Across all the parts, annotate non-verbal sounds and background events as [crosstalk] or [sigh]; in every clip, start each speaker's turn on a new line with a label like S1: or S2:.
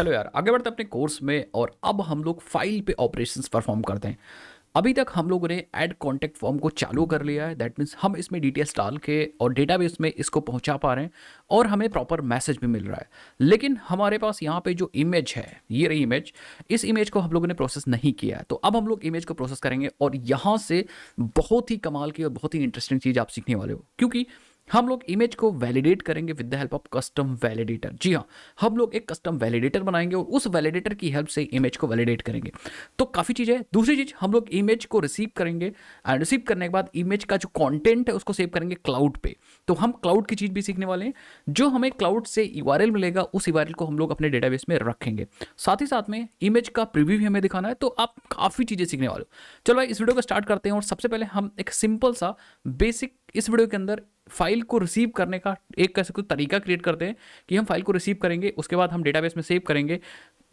S1: चलो यार आगे बढ़ते अपने कोर्स में और अब हम लोग फाइल पे ऑपरेशंस परफॉर्म करते हैं अभी तक हम लोगों ने ऐड कॉन्टैक्ट फॉर्म को चालू कर लिया है दैट मीन्स हम इसमें डिटेल्स डाल के और डेटाबेस में इसको पहुंचा पा रहे हैं और हमें प्रॉपर मैसेज भी मिल रहा है लेकिन हमारे पास यहाँ पे जो इमेज है ये रही इमेज इस इमेज को हम लोगों ने प्रोसेस नहीं किया है तो अब हम लोग इमेज को प्रोसेस करेंगे और यहाँ से बहुत ही कमाल की और बहुत ही इंटरेस्टिंग चीज़ आप सीखने वाले हो क्योंकि हम लोग इमेज को वैलिडेट करेंगे with the help of custom validator जी हाँ हम लोग एक कस्टम वैलिडेटर बनाएंगे और उस वैलिडेटर की हेल्प से इमेज को वैलिडेट करेंगे तो काफ़ी चीज़ है दूसरी चीज़ हम लोग इमेज को रिसीव करेंगे एंड रिसीव करने के बाद इमेज का जो कॉन्टेंट है उसको सेव करेंगे क्लाउड पे तो हम क्लाउड की चीज़ भी सीखने वाले हैं जो हमें क्लाउड से ई मिलेगा उस ई को हम लोग अपने डेटाबेस में रखेंगे साथ ही साथ में इमेज का प्रिव्यू भी हमें दिखाना है तो आप काफ़ी चीज़ें सीखने वाले हो चलो भाई इस वीडियो को स्टार्ट करते हैं और सबसे पहले हम एक सिंपल सा बेसिक इस वीडियो के अंदर फाइल को रिसीव करने का एक कैसे कुछ तरीका क्रिएट करते हैं कि हम फाइल को रिसीव करेंगे उसके बाद हम डेटाबेस में सेव करेंगे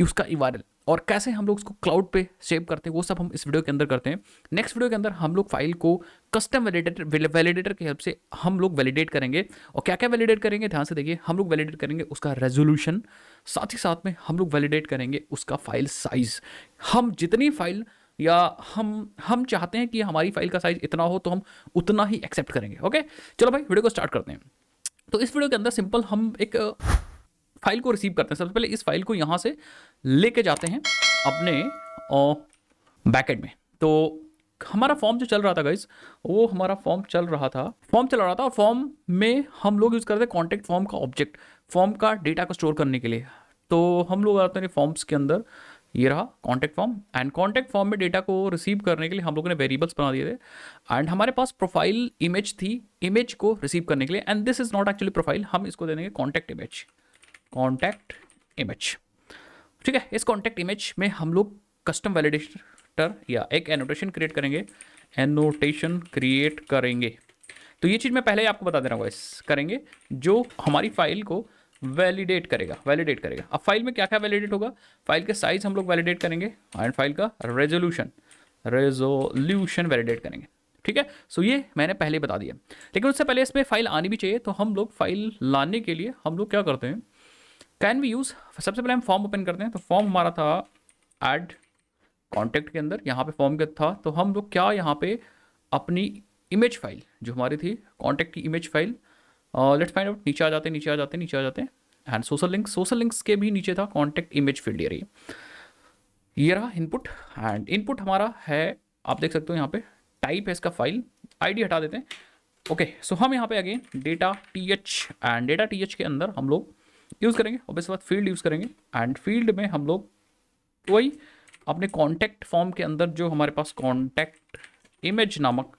S1: उसका ई और कैसे हम लोग उसको क्लाउड पे सेव करते हैं वो सब हम इस वीडियो के अंदर करते हैं नेक्स्ट वीडियो के अंदर हम लोग फाइल को कस्टम वैलिडेटर वैलिडेटर की हेल्प से हम लोग वैलिडेट करेंगे और क्या क्या वैलिडेट करेंगे ध्यान से देखिए हम लोग वैलिडेट करेंगे उसका रेजोल्यूशन साथ ही साथ में हम लोग वैलिडेट करेंगे उसका फाइल साइज़ हम जितनी फाइल या हम हम चाहते हैं कि हमारी फाइल का साइज़ इतना हो तो हम उतना ही एक्सेप्ट करेंगे ओके चलो भाई वीडियो को स्टार्ट करते हैं तो इस वीडियो के अंदर सिंपल हम एक फाइल uh, को रिसीव करते हैं सबसे पहले इस फाइल को यहाँ से लेके जाते हैं अपने बैकेट uh, में तो हमारा फॉर्म जो चल रहा था गाइज वो हमारा फॉर्म चल रहा था फॉर्म चल रहा था और फॉर्म में हम लोग यूज़ करते हैं कॉन्टेक्ट फॉर्म का ऑब्जेक्ट फॉर्म का डेटा को स्टोर करने के लिए तो हम लोग आते हैं फॉर्म्स के अंदर ये रहा contact form and contact form में डेटा को रिसीव करने के लिए हम लोगों ने वेरिएबल्स बना दिए थे एंड हमारे पास प्रोफाइल इमेज थी इमेज को रिसीव करने के लिए and this is not actually profile हम इसको दे देंगे कॉन्टैक्ट इमेज कॉन्टैक्ट इमेज ठीक है इस कॉन्टैक्ट इमेज में हम लोग कस्टम वैलिडेटर या एक एनोटेशन क्रिएट करेंगे एनोटेशन क्रिएट करेंगे तो ये चीज़ मैं पहले ही आपको बता दे रहा हूँ इस करेंगे जो हमारी फाइल को वैलिडेट करेगा वैलिडेट करेगा अब फाइल में क्या क्या वैलिडेट होगा फाइल के साइज हम लोग वैलिडेट करेंगे एंड फाइल का रेजोल्यूशन रेजोल्यूशन वैलिडेट करेंगे ठीक है सो ये मैंने पहले बता दिया लेकिन उससे पहले इसमें फाइल आनी भी चाहिए तो हम लोग फाइल लाने के लिए हम लोग क्या करते हैं कैन वी यूज़ सबसे पहले हम फॉर्म ओपन करते हैं तो फॉर्म हमारा था एड कॉन्टैक्ट के अंदर यहाँ पे फॉर्म का था तो हम लोग क्या यहाँ पे अपनी इमेज फाइल जो हमारी थी कॉन्टेक्ट की image file let's find out नीचे आ जाते नीचे आ जाते नीचे आ जाते हैं and social links social links के भी नीचे था कॉन्टेक्ट इमेज फील्ड ये रही ये रहा इनपुट एंड इनपुट हमारा है आप देख सकते हो यहाँ पे टाइप है इसका फाइल आईडी हटा देते हैं ओके सो हम यहाँ पे आगे data T H and data T H के अंदर हम लोग यूज़ करेंगे और इसके बाद फील्ड यूज़ करेंगे एंड फील्ड में हम लोग वही अपने कॉन्टैक्ट फॉर्म के अंदर जो हमारे पास कॉन्टैक्ट इमेज नामक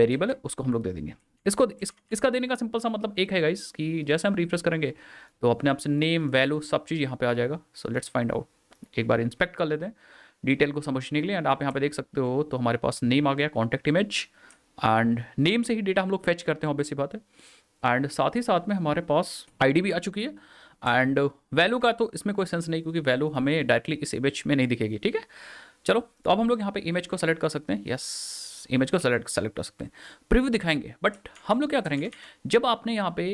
S1: वेरिएबल है उसको हम लोग दे देंगे इसको इस, इसका देने का सिंपल सा मतलब एक है गाइस कि जैसे हम रिफ्रेश करेंगे तो अपने आप से नेम वैल्यू सब चीज़ यहाँ पे आ जाएगा सो लेट्स फाइंड आउट एक बार इंस्पेक्ट कर लेते हैं डिटेल को समझने के लिए एंड आप यहाँ पे देख सकते हो तो हमारे पास नेम आ गया कॉन्टैक्ट इमेज एंड नेम से ही डेटा हम लोग फैच करते हैं ऑब्वियसली बात है एंड साथ ही साथ में हमारे पास आई भी आ चुकी है एंड वैल्यू का तो इसमें कोई सेंस नहीं क्योंकि वैल्यू हमें डायरेक्टली इस इमेज में नहीं दिखेगी ठीक है चलो तो अब हम लोग यहाँ पे इमेज को सेलेक्ट कर सकते हैं यस yes. इमेज को सेलेक्ट सेलेक्ट कर सकते हैं प्रीव्यू दिखाएंगे बट हम लोग क्या करेंगे जब आपने यहाँ पे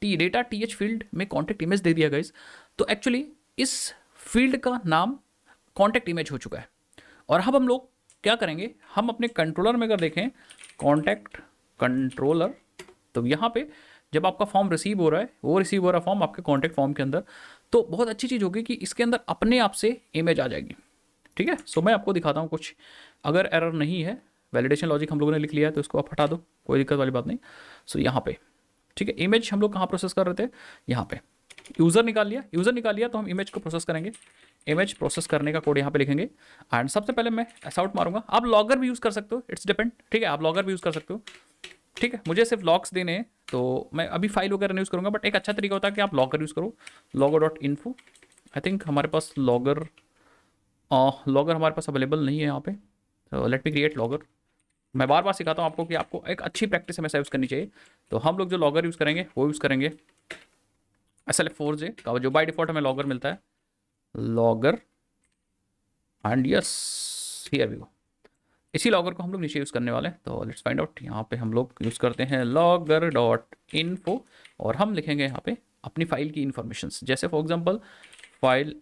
S1: T data T H field में कॉन्टेक्ट इमेज दे दिया गाइज तो एक्चुअली इस फील्ड का नाम कॉन्टैक्ट इमेज हो चुका है और अब हम लोग क्या करेंगे हम अपने कंट्रोलर में अगर देखें कॉन्टैक्ट कंट्रोलर तो यहाँ पे जब आपका फॉर्म रिसीव हो रहा है वो रिसीव हो रहा फॉर्म आपके कॉन्टैक्ट फॉर्म के अंदर तो बहुत अच्छी चीज़ होगी कि इसके अंदर अपने आप से इमेज आ जाएगी ठीक है सो मैं आपको दिखाता हूँ कुछ अगर एरर नहीं है वैलिडेशन लॉजिक हम लोगों ने लिख लिया है तो इसको आप हटा दो कोई दिक्कत वाली बात नहीं सो so, यहाँ पे ठीक है इमेज हम लोग कहाँ प्रोसेस कर रहे थे यहाँ पे यूज़र निकाल लिया यूज़र निकाल लिया तो हम इमेज को प्रोसेस करेंगे इमेज प्रोसेस करने का कोड यहाँ पे लिखेंगे एंड सबसे पहले मैं एस आउट मारूंगा आप लॉगर भी यूज़ कर सकते हो इट्स डिपेंड ठीक है आप लॉगर भी यूज़ कर सकते हो ठीक है मुझे सिर्फ लॉक्स देने हैं तो मैं अभी फाइल वगैरह नहीं यूज़ करूँगा बट एक अच्छा तरीका होता है कि आप लॉगर यूज़ करो logger dot info I think हमारे पास लॉगर लॉगर हमारे पास अवेलेबल नहीं है यहाँ पे लेट मी क्रिएट लॉगर मैं बार बार सिखाता हूँ आपको कि आपको एक अच्छी प्रैक्टिस हमेशा यूज़ करनी चाहिए तो हम लोग जो लॉगर यूज़ करेंगे वो यूज़ करेंगे एस एल का जो बाई डिफॉल्ट हमें लॉगर मिलता है logger and yes here we go इसी लॉगर को हम लोग नीचे यूज़ करने वाले हैं तो लेट्स फाइंड आउट यहाँ पे हम लोग यूज़ करते हैं लॉगर डॉट इन्फो और हम लिखेंगे यहाँ पे अपनी फाइल की इन्फॉर्मेशन जैसे फॉर एग्जांपल फाइल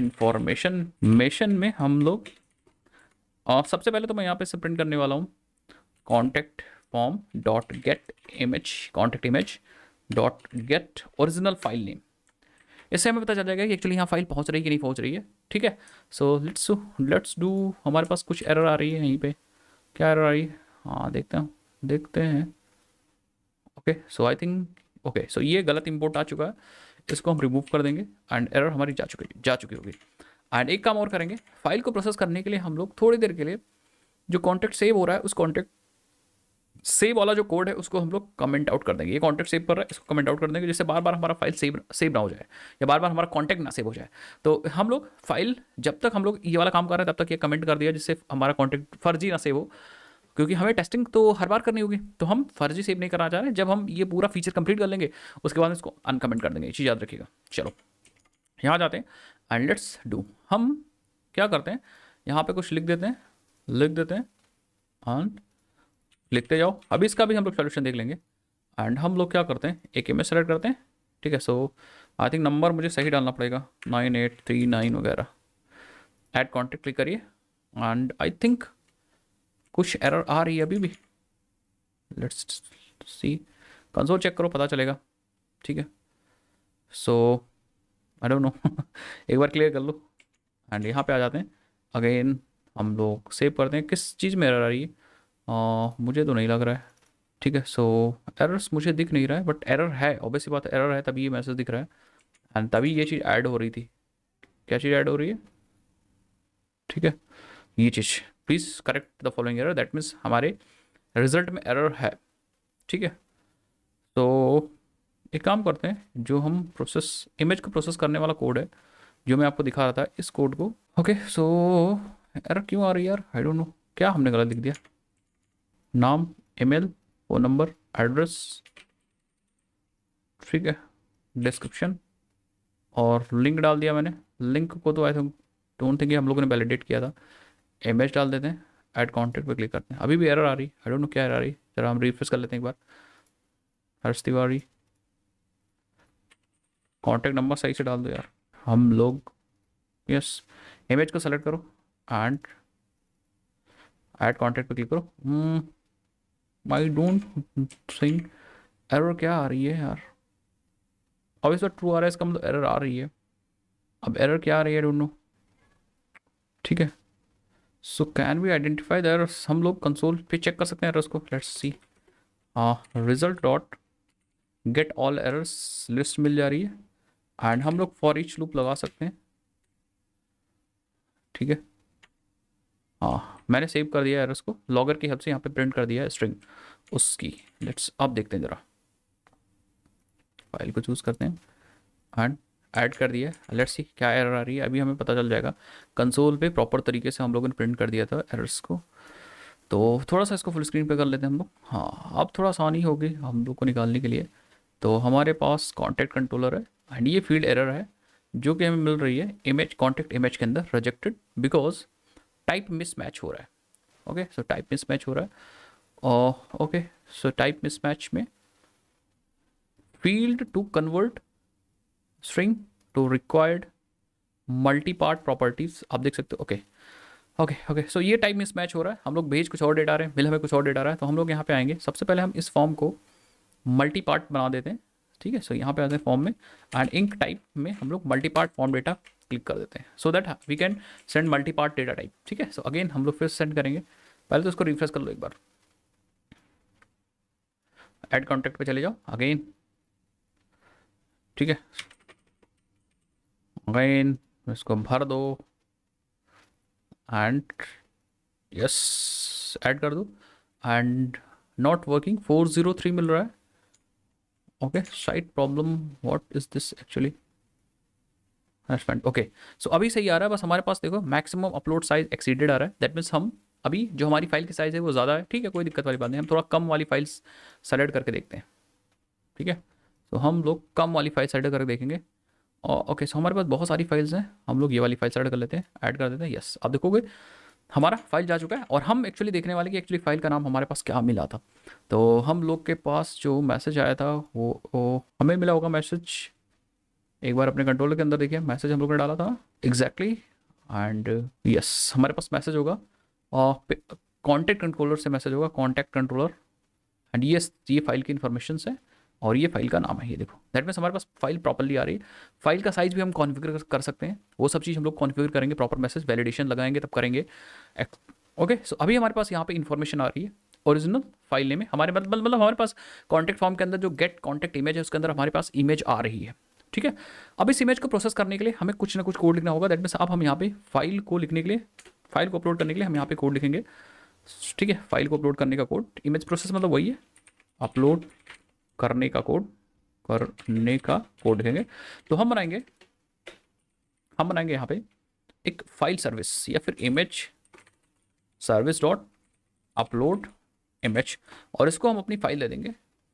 S1: इन्फॉर्मेशन मेशन में हम लोग सबसे पहले तो मैं यहाँ पे से प्रिंट करने वाला हूँ contact form dot get image contact image dot get original file name इससे हमें पता चल जाएगा कि एक्चुअली यहाँ फाइल पहुँच रही है कि नहीं पहुँच रही है ठीक है सो लेट्स लेट्स डू हमारे पास कुछ एरर आ रही है यहीं पे क्या एरर आ रही है हाँ देखते हैं देखते हैं okay so I think okay so ये गलत इम्पोर्ट आ चुका है इसको हम रिमूव कर देंगे एंड एरर हमारी जा चुकी जा चुकी होगी एंड एक काम और करेंगे फाइल को प्रोसेस करने के लिए हम लोग थोड़ी देर के लिए जो कॉन्टैक्ट सेव हो रहा है उस कॉन्टैक्ट सेव वाला जो कोड है उसको हम लोग कमेंट आउट कर देंगे ये कॉन्टैक्ट सेव कर रहा है इसको कमेंट आउट कर देंगे जिससे बार बार हमारा फाइल सेव सेव ना हो जाए या बार बार हमारा कॉन्टैक्ट ना सेव हो जाए तो हम लोग फाइल जब तक हम लोग ये वाला काम कर रहे हैं तब तक ये कमेंट कर दिया जिससे हमारा कॉन्टैक्ट फर्जी ना सेव हो क्योंकि हमें टेस्टिंग तो हर बार करनी होगी तो हम फर्जी सेव नहीं करना चाह रहे जब हम ये पूरा फीचर कंप्लीट कर लेंगे उसके बाद इसको अनकमेंट कर देंगे चीज़ याद रखिएगा चलो यहाँ जाते हैं एंड लेट्स डू हम क्या करते हैं यहाँ पे कुछ लिख देते हैं लिख देते हैं एंड लिखते जाओ अभी इसका भी हम लोग सोल्यूशन देख लेंगे एंड हम लोग क्या करते हैं एक एम सेलेक्ट करते हैं ठीक है सो आई थिंक नंबर मुझे सही डालना पड़ेगा नाइन एट थ्री नाइन वगैरह एड कॉन्टेक्ट क्लिक करिए एंड आई थिंक कुछ एरर आ रही है अभी भी लेट्स सी कंसोल चेक करो पता चलेगा ठीक है so so, I don't know एक बार क्लियर कर लो एंड यहाँ पे आ जाते हैं अगेन हम लोग सेव करते हैं किस चीज़ में एरर आ रही है आ, मुझे तो नहीं लग रहा है ठीक है सो so, एरर्स मुझे दिख नहीं रहा है बट एरर है ऑब्वियसली बात एरर है तभी ये मैसेज दिख रहा है एंड तभी ये चीज़ ऐड हो रही थी क्या चीज़ ऐड हो रही है ठीक है ये चीज़ please correct the following error that means हमारे रिजल्ट में एरर है ठीक है तो एक काम करते हैं जो हम प्रोसेस इमेज को प्रोसेस करने वाला कोड है जो मैं आपको दिखा रहा था इस कोड को ओके सो एर क्यों आ रही है यार आई डोंट नो क्या हमने गलत लिख दिया नाम ईमेल फ़ोन नंबर एड्रेस ठीक है डिस्क्रिप्शन और लिंक डाल दिया मैंने लिंक को तो आई थिंक डोंट थिंक हम लोगों ने वैलिडेट किया था इमेज डाल देते हैं ऐड कॉन्टेक्ट पर क्लिक करते हैं अभी भी एरर आ रही आई डोंट नो क्या एरर आ रही जरा हम रिफ्रेश कर लेते हैं एक बार हर्ष तिवारी कॉन्टैक्ट नंबर सही से डाल दो यार हम लोग यस इमेज को सेलेक्ट करो एंड ऐड कॉन्टैक्ट पे क्लिक करो आई डोंट थिंक एरर क्या आ रही है यार अब इस ट्रू आ रहा है इसका मतलब एरर आ रही है अब एरर क्या आ रही है डोंट नो ठीक है so can we identify there हम लोग कंसोल पे चेक कर सकते हैं एरर्स को let's see result dot get all errors list मिल जा रही है एंड हम लोग फॉर ईच लूप लगा सकते हैं ठीक है हाँ मैंने सेव कर दिया है उसको लॉगर की हेल्प से यहाँ पे प्रिंट कर दिया है स्ट्रिंग उसकी लेट्स अब देखते हैं ज़रा फाइल को चूज़ करते हैं एंड ऐड कर दिया है लेट्स सी क्या एरर आ रही है अभी हमें पता चल जाएगा कंसोल पे प्रॉपर तरीके से हम लोगों ने प्रिंट कर दिया था एरर्स को तो थोड़ा सा इसको फुल स्क्रीन पे कर लेते हैं हम लोग हाँ अब थोड़ा आसानी होगी हम लोग को निकालने के लिए तो हमारे पास कॉन्टैक्ट कंट्रोलर है एंड ये फील्ड एरर है जो कि हमें मिल रही है इमेज कॉन्टैक्ट इमेज के अंदर रिजेक्टेड बिकॉज टाइप मिसमैच हो रहा है ओके सो टाइप मिसमैच हो रहा है और ओके सो टाइप मिसमैच में field to convert string to required multi part properties आप देख सकते हो ओके ओके ओके सो ये टाइप मिसमैच हो रहा है हम लोग भेज कुछ और डेटा आ रहे हैं मिल हमें कुछ और डेटा आ रहा है तो हम लोग यहाँ पे आएंगे सबसे पहले हम इस फॉर्म को मल्टी पार्ट बना देते हैं ठीक है सो यहाँ पे आते हैं फॉर्म में एंड इंक टाइप में हम लोग multi part form data click कर देते हैं so that we can send multi part data type ठीक है सो अगेन हम लोग फिर सेंड करेंगे पहले तो उसको रिफ्रेश कर लो एक बार एड कॉन्टेक्ट पे चले जाओ अगेन ठीक है अगेन इसको भर दो एंड यस ऐड कर दो and not working four zero three मिल रहा है okay site problem what is this actually okay so अभी सही आ रहा है बस हमारे पास देखो मैक्सिमम अपलोड साइज एक्सीडेड आ रहा है दैट मीन्स हम अभी जो हमारी फाइल की साइज़ है वो ज़्यादा है ठीक है कोई दिक्कत वाली बात नहीं हम थोड़ा कम वाली फाइल्स सेलेक्ट करके देखते हैं ठीक है तो हम लोग कम वाली फाइल सेलेक्ट करके देखेंगे और ओके सो हमारे पास बहुत सारी फाइल्स हैं हम लोग ये वाली फाइल सेलेक्ट कर लेते हैं ऐड कर देते हैं यस आप देखोगे हमारा फाइल जा चुका है और हम एक्चुअली देखने वाले कि एक्चुअली फाइल का नाम हमारे पास क्या मिला था तो हम लोग के पास जो मैसेज आया था वो, वो हमें मिला होगा मैसेज एक बार अपने कंट्रोलर के अंदर देखिए मैसेज हम लोग ने डाला था एग्जैक्टली एंड यस हमारे पास मैसेज होगा और कॉन्टैक्ट कंट्रोलर से मैसेज होगा कॉन्टैक्ट कंट्रोलर एंड यस ये फाइल की इन्फॉर्मेशन है और ये फाइल का नाम है ये देखो दैट मीन्स हमारे पास फाइल प्रॉपरली आ रही है फाइल का साइज़ भी हम कॉन्फ़िगर कर सकते हैं वो सब चीज़ हम लोग कॉन्फ़िगर करेंगे प्रॉपर मैसेज वैलिडेशन लगाएंगे तब करेंगे ओके सो अभी हमारे पास यहाँ पे इन्फॉर्मेशन आ रही है ओरिजिनल फाइल नेम में हमारे मतलब, मतलब मतलब हमारे पास कॉन्टैक्ट फॉर्म के अंदर जो गेट कॉन्टैक्ट इमेज है उसके अंदर हमारे पास इमेज आ रही है ठीक है अब इस इमेज को प्रोसेस करने के लिए हमें कुछ ना कुछ कोड लिखना होगा दैट मीन्स अब हम यहाँ पे फाइल को लिखने के लिए फाइल को अपलोड करने के लिए हम यहाँ पे कोड लिखेंगे ठीक है फाइल को अपलोड करने का कोड इमेज प्रोसेस मतलब वही है अपलोड करने का कोड करने का कोड देखेंगे तो हम बनाएंगे हम बनाएंगे यहाँ पे एक फाइल सर्विस या फिर image service dot upload image और इसको हम अपनी फाइल दे देंगे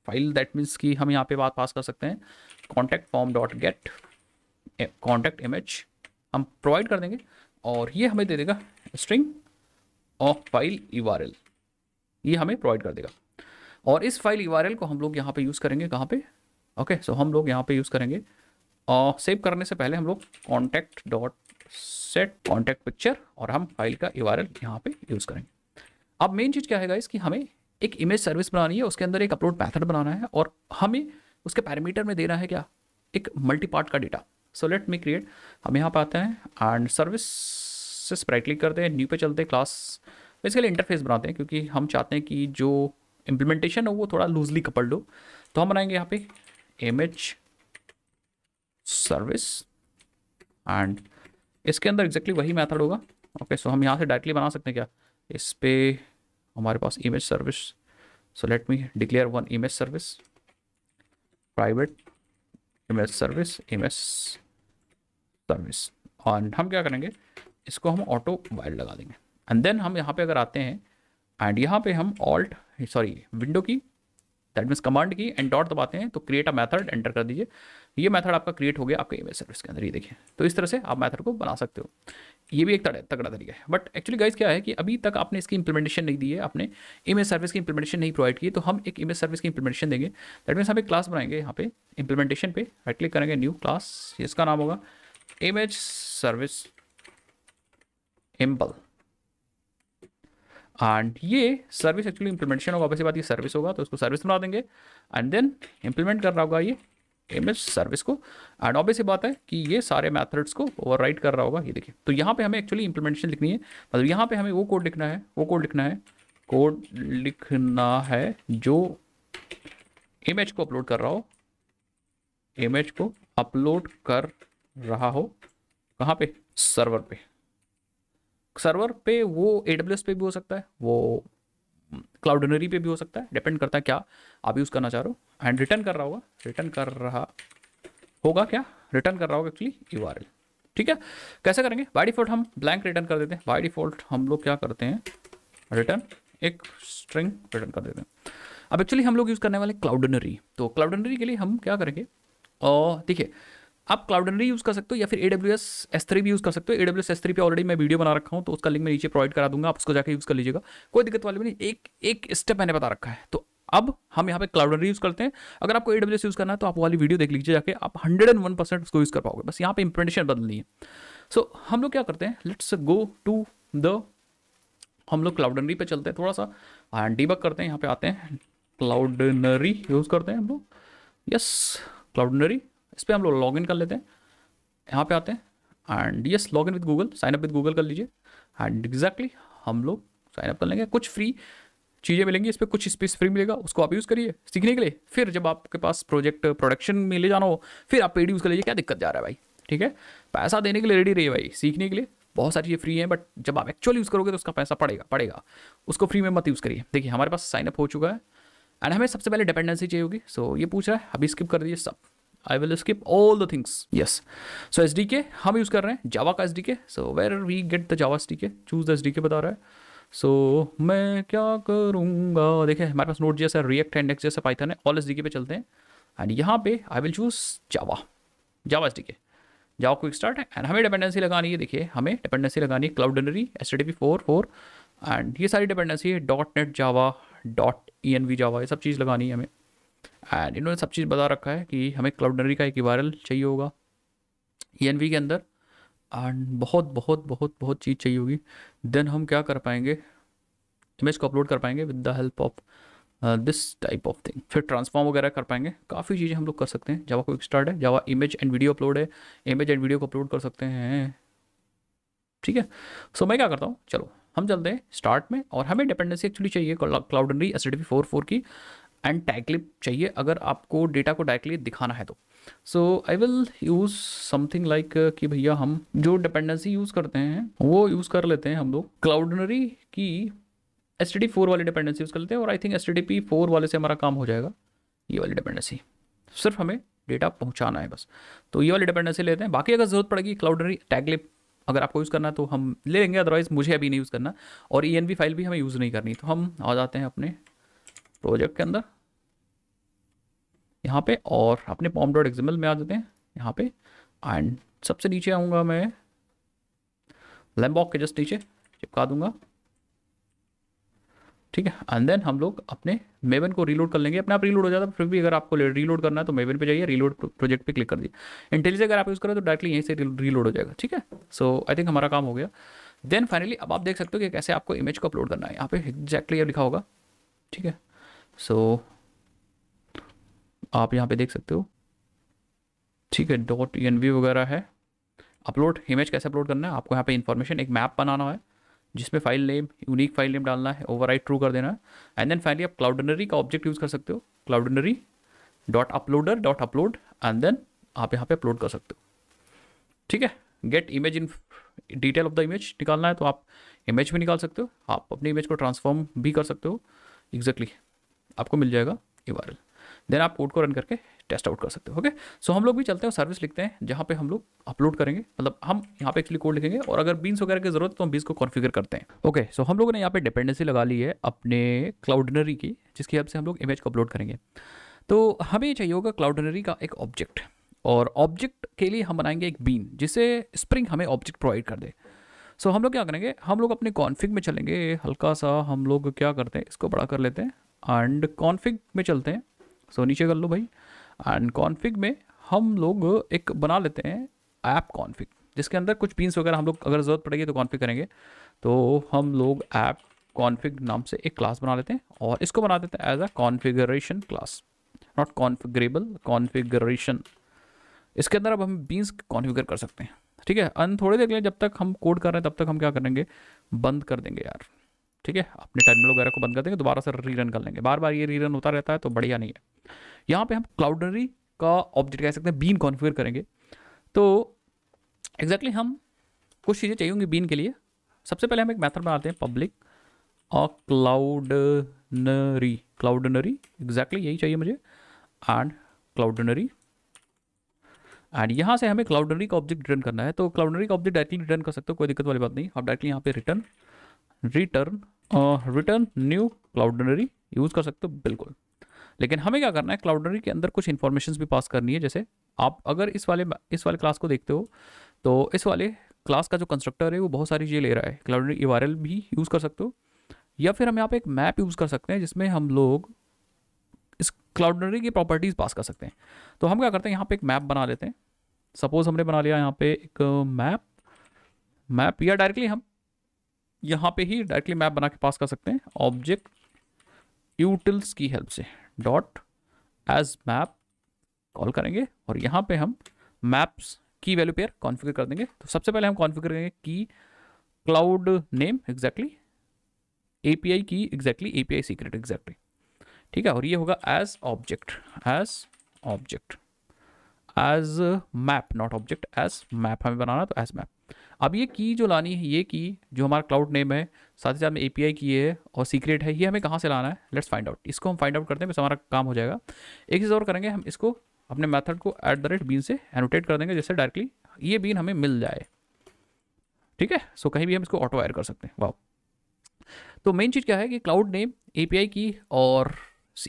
S1: फाइल दैट मीन्स कि हम यहाँ पे बात पास कर सकते हैं contact form dot get contact image हम प्रोवाइड कर देंगे और ये हमें दे देगा स्ट्रिंग ऑफ फाइल यू ये हमें प्रोवाइड कर देगा और इस फाइल यू को हम लोग यहाँ पे यूज़ करेंगे कहाँ पे ओके सो हम लोग यहाँ पे यूज़ करेंगे सेव करने से पहले हम लोग contact dot set contact picture और हम फाइल का यू आर एल यहाँ पर यूज़ करेंगे अब मेन चीज़ क्या है इसकी हमें एक इमेज सर्विस बनानी है उसके अंदर एक अपलोड मैथड बनाना है और हमें उसके पैरामीटर में देना है क्या एक मल्टी पार्ट का data so let me create हम यहाँ पर आते हैं एंड सर्विस से राइट क्लिक करते हैं न्यू पे चलते हैं क्लास बेसिकली इंटरफेस बनाते हैं क्योंकि हम चाहते हैं कि जो इम्प्लीमेंटेशन हो वो थोड़ा लूजली कपल्ड हो तो हम बनाएंगे यहाँ पे एम एच सर्विस एंड इसके अंदर एग्जैक्टली exactly वही मैथड होगा ओके okay, सो so हम यहाँ से डायरेक्टली बना सकते हैं क्या इस पर हमारे पास image service so let me declare one image service private image service image service और हम क्या करेंगे इसको हम ऑटो वायर लगा देंगे एंड देन हम यहाँ पे अगर आते हैं एंड यहाँ पे हम alt sorry window key that means command key and dot दबाते हैं तो क्रिएट अ मैथड एंटर कर दीजिए ये मेथड आपका क्रिएट हो गया आपके ईमेल सर्विस के अंदर ये देखिए तो इस तरह से आप मैथड को बना सकते हो ये भी एक तगड़ा तरीका है बट एक्चुअली गाइज क्या है कि अभी तक आपने इसकी इंप्लीमेंटेशन नहीं दी है आपने इमेज सर्विस की इंप्लीमेंटेशन नहीं प्रोवाइड की तो हम एक ईमेल सर्विस की इंप्लीमेंटेशन देंगे दैट मीन्स हम एक क्लास बनाएंगे यहाँ पे इंप्लीमेंटेशन पे राइट क्लिक करेंगे न्यू क्लास इसका नाम होगा इमेज सर्विस इम्पल एंड ये सर्विस एक्चुअली इंप्लीमेंटेशन होगा वैसे बात ये सर्विस होगा तो उसको सर्विस बना देंगे एंड देन इंप्लीमेंट कर रहा होगा ये एम सर्विस को एंड ऑब्वियसली बात है कि ये सारे मैथड्स को ओवर कर रहा होगा ये देखिए तो यहाँ पे हमें एक्चुअली इंप्लीमेंटेशन लिखनी है मतलब यहाँ पे हमें वो कोड लिखना है वो कोड लिखना है कोड लिखना है जो इमेज को अपलोड कर रहा हो इमेज को अपलोड कर रहा हो कहाँ पे सर्वर पे सर्वर पे वो ए पे भी हो सकता है वो क्लाउडनरी पे भी हो सकता है डिपेंड करता है क्या आप यूज़ करना चाह रहे हो एंड रिटर्न कर रहा होगा रिटर्न कर रहा होगा क्या रिटर्न कर रहा होगा एक्चुअली यू ठीक है कैसे करेंगे बाई डिफॉल्ट हम ब्लैंक रिटर्न कर देते हैं बाई डिफॉल्ट हम लोग क्या करते हैं रिटर्न एक स्ट्रिंग रिटर्न कर देते हैं अब एक्चुअली हम लोग यूज़ करने वाले क्लाउडनरी तो क्लाउडनरी के लिए हम क्या करेंगे देखिए आप क्लाउडनरी यूज़ कर सकते हो या फिर A W S S three भी यूज़ कर सकते हो A W S S three पर ऑलरेडी मैं वीडियो बना रखा हूँ तो उसका लिंक मैं नीचे प्रोवाइड करा दूंगा आप उसको जाकर यूज़ कर लीजिएगा कोई दिक्कत वाली नहीं एक एक स्टेप मैंने बता रखा है तो अब हम यहाँ पे क्लाउडनरी यूज़ करते हैं अगर आपको ए यूज़ करना है तो आप वाली वीडियो देख लीजिए जाकर आप हंड्रेड एंड वन परसेंट उसको यूज़ कर पाओगे बस यहाँ पे इंप्रेंटेशन बदलनी है सो so, हम लोग क्या करते हैं लेट्स गो टू द हम लोग क्लाउडनरी पे चलते हैं थोड़ा सा एंड डीबक करते हैं यहाँ पे आते हैं क्लाउडनरी यूज़ करते हैं हम लोग यस क्लाउडनरी इस पर हम लोग लॉगिन कर लेते हैं यहाँ पे आते हैं and yes login with Google sign up with Google कर लीजिए एंड एग्जैक्टली हम लोग साइन अप कर लेंगे कुछ फ्री चीज़ें मिलेंगी इस पर कुछ स्पेस फ्री मिलेगा उसको आप यूज़ करिए सीखने के लिए फिर जब आपके पास प्रोजेक्ट प्रोडक्शन में ले जाना हो फिर आप पेड यूज़ कर लीजिए क्या दिक्कत जा रहा है भाई ठीक है पैसा देने के लिए रेडी रहिए भाई सीखने के लिए बहुत सारी चीज़ें फ्री हैं बट जब आप एक्चुअली यूज़ करोगे तो उसका पैसा पड़ेगा पड़ेगा उसको फ्री में मत यूज़ करिए देखिए हमारे पास साइनअप हो चुका है एंड हमें सबसे पहले डिपेंडेंसी चाहिए होगी सो ये पूछ रहा है अभी स्किप कर दीजिए सब I will skip all the things yes so as हम यूज़ कर रहे हैं जावा का S D K so where we get the Java S D K choose the S D K बता रहा है सो so, मैं क्या करूँगा देखें हमारे पास नोट जैसा रिएक्ट एंड एक्स जैसा पाइथन है ऑल एस डी के पे चलते हैं एंड यहाँ पे I will choose Java Java S D K Java quick start है एंड हमें डिपेंडेंसी लगानी है देखिए हमें डिपेंडेंसी लगानी है Cloudinary S T P four four and ये सारी डिपेंडेंसी है dot net Java dot E N V Java ये सब चीज़ लगानी है हमें एंड इन्होंने सब चीज़ बता रखा है कि हमें क्लाउडनरी का एक वायरल चाहिए होगा ई e के अंदर एंड बहुत बहुत बहुत बहुत चीज़ चाहिए होगी देन हम क्या कर पाएंगे इमेज को अपलोड कर पाएंगे with the help of this type of thing फिर ट्रांसफॉर्म वगैरह कर पाएंगे काफ़ी चीज़ें हम लोग कर सकते हैं जावा क्विक स्टार्ट है Java image and video upload है इमेज एंड वीडियो को अपलोड कर सकते हैं ठीक है सो मैं क्या करता हूँ चलो हम चलते हैं स्टार्ट में और हमें डिपेंडेंसी एक्चुअली चाहिए Cloudinary S D four four की एंड टैग क्लिप चाहिए अगर आपको डेटा को डायरेक्टली दिखाना है तो so I will use something like कि भैया हम जो डिपेंडेंसी यूज़ करते हैं वो यूज़ कर लेते हैं हम लोग क्लाउडनरी की एस टी डी फोर वाली डिपेंडेंसी यूज़ कर लेते हैं और I think S T D P four वाले से हमारा काम हो जाएगा ये वाली डिपेंडेंसी सिर्फ हमें डेटा पहुंचाना है बस तो ये वाली डिपेंडेंसी लेते हैं बाकी अगर ज़रूरत पड़ेगी क्लाउडनरी टैगलिप अगर आपको यूज़ करना है तो हम ले लेंगे अदरवाइज़ मुझे अभी नहीं यूज़ करना और ई e फाइल भी हमें यूज़ नहीं करनी तो हम आ जाते हैं अपने प्रोजेक्ट के अंदर यहाँ पे और अपने पॉम डॉट एग्जाम्पल में आ जाते हैं यहाँ पे एंड सबसे नीचे आऊँगा मैं लैमबॉक के जस्ट नीचे चिपका दूंगा ठीक है एंड देन हम लोग अपने मेवन को रीलोड कर लेंगे अपने आप रीलोड हो जाता है फिर भी अगर आपको रीलोड करना है तो मेवन पे जाइए रीलोड प्रोजेक्ट पे क्लिक कर दिए इंटेलिजेंस अगर आप यूज़ करें तो डायरेक्टली यहीं से रीलोड हो जाएगा ठीक है सो आई थिंक हमारा काम हो गया देन फाइनली अब आप देख सकते हो कि कैसे आपको इमेज को अपलोड करना है यहाँ पे एग्जैक्टली ये लिखा होगा ठीक है सो so, आप यहाँ पे देख सकते हो ठीक है डॉट ई वगैरह है अपलोड इमेज कैसे अपलोड करना है आपको यहाँ पे इन्फॉर्मेशन एक मैप बनाना है जिसमें file name unique file name डालना है ओवर ट्रू कर देना है एंड देन फाइनली आप क्लाउडनरी का ऑब्जेक्ट यूज़ कर सकते हो Cloudinary dot uploader dot upload and then आप यहाँ पे अपलोड कर सकते हो ठीक है get image in detail of the image निकालना है तो आप इमेज भी निकाल सकते हो आप अपनी इमेज को ट्रांसफॉर्म भी कर सकते हो एग्जैक्टली exactly. आपको मिल जाएगा यूआरएल देन आप कोड को रन करके टेस्ट आउट कर सकते हो ओके सो हम लोग भी चलते हैं सर्विस लिखते हैं जहाँ पे हम लोग अपलोड करेंगे मतलब हम यहाँ पे एक्चुअली कोड लिखेंगे और अगर बीस वगैरह की जरूरत है तो हम बीस को कॉन्फिगर करते हैं ओके सो हम लोगों ने यहाँ पे डिपेंडेंसी लगा ली है अपने क्लाउडनरी की जिसकी हेल्प से हम लोग इमेज को अपलोड करेंगे तो हमें चाहिए होगा क्लाउडनरी का एक ऑब्जेक्ट और ऑब्जेक्ट के लिए हम बनाएंगे एक बीन जिसे स्प्रिंग हमें ऑब्जेक्ट प्रोवाइड कर दे सो so, हम लोग क्या करेंगे हम लोग अपने कॉन्फिग में चलेंगे हल्का सा हम लोग क्या करते हैं इसको बड़ा कर लेते हैं एंड कॉन्फिग में चलते हैं सो so, नीचे कर लो भाई एंड कॉन्फिग में हम लोग एक बना लेते हैं ऐप कॉन्फिग जिसके अंदर कुछ पीन्स वगैरह हम लोग अगर ज़रूरत पड़ेगी तो कॉन्फिग करेंगे तो हम लोग ऐप कॉन्फिग नाम से एक क्लास बना लेते हैं और इसको बना देते हैं as a configuration class not configurable configuration इसके अंदर अब हम बीन्स कॉन्फिगर कर सकते हैं ठीक है अन थोड़ी देर के लिए जब तक हम कोड कर रहे हैं तब तक हम क्या करेंगे बंद कर देंगे यार ठीक है अपने टर्मिनल वगैरह को बंद कर देंगे दोबारा से रीरन कर लेंगे बार बार ये रीरन होता रहता है तो बढ़िया नहीं है यहाँ पे हम क्लाउडनरी का ऑब्जेक्ट कह सकते हैं बीन कॉन्फ़िगर करेंगे तो एग्जैक्टली exactly हम कुछ चीज़ें चाहिए होंगी बीन के लिए सबसे पहले हम एक मैथड बनाते हैं पब्लिक और क्लाउडनरी क्लाउडनरी एग्जैक्टली यही चाहिए मुझे एंड क्लाउडनरी एंड यहाँ से हमें क्लाउडनरी का ऑब्जेक्ट रिटर्न करना है तो क्लाउडनरी का ऑब्जेक्ट डायरेक्टली रिटर्न कर सकते हो कोई दिक्कत वाली बात नहीं आप डायरेक्टली यहाँ पे return return return new Cloudinary use कर सकते हो बिल्कुल लेकिन हमें क्या करना है क्लाउडनरी के अंदर कुछ इन्फॉर्मेशन भी पास करनी है जैसे आप अगर इस वाले इस वाले क्लास को देखते हो तो इस वाले क्लास का जो कंस्ट्रक्टर है वो बहुत सारी चीज़ें ले रहा है क्लाउडनरी ई भी यूज़ कर सकते हो या फिर हम यहाँ पे एक मैप यूज़ कर सकते हैं जिसमें हम लोग इस क्लाउडनरी की प्रॉपर्टीज़ पास कर सकते हैं तो हम क्या करते हैं यहाँ पे एक मैप बना लेते हैं सपोज़ हमने बना लिया यहाँ पे एक मैप मैप या डायरेक्टली हम यहाँ पे ही डायरेक्टली मैप बना के पास कर सकते हैं ऑब्जेक्ट यूटिल्स की हेल्प से डॉट एज मैप कॉल करेंगे और यहाँ पे हम मैप्स की वैल्यू पेयर कॉन्फ़िगर कर देंगे तो सबसे पहले हम कॉन्फ़िगर करेंगे की cloud name exactly API key exactly API secret exactly ठीक है और ये होगा as object as object as map not object as map हमें बनाना तो एज मैप अब ये की जो लानी है ये की जो हमारा क्लाउड नेम है साथ ही साथ में ए पी आई की है और सीक्रेट है ये हमें कहाँ से लाना है लेट्स फाइंड आउट इसको हम फाइंड आउट करते हैं बस हमारा काम हो जाएगा एक चीज़ और करेंगे हम इसको अपने मेथड को एट द रेट बीन से एनोटेट कर देंगे जैसे डायरेक्टली ये बीन हमें मिल जाए ठीक है सो कहीं भी हम इसको ऑटो वायर कर सकते हैं वाह तो मेन चीज़ क्या है कि क्लाउड नेम ए की और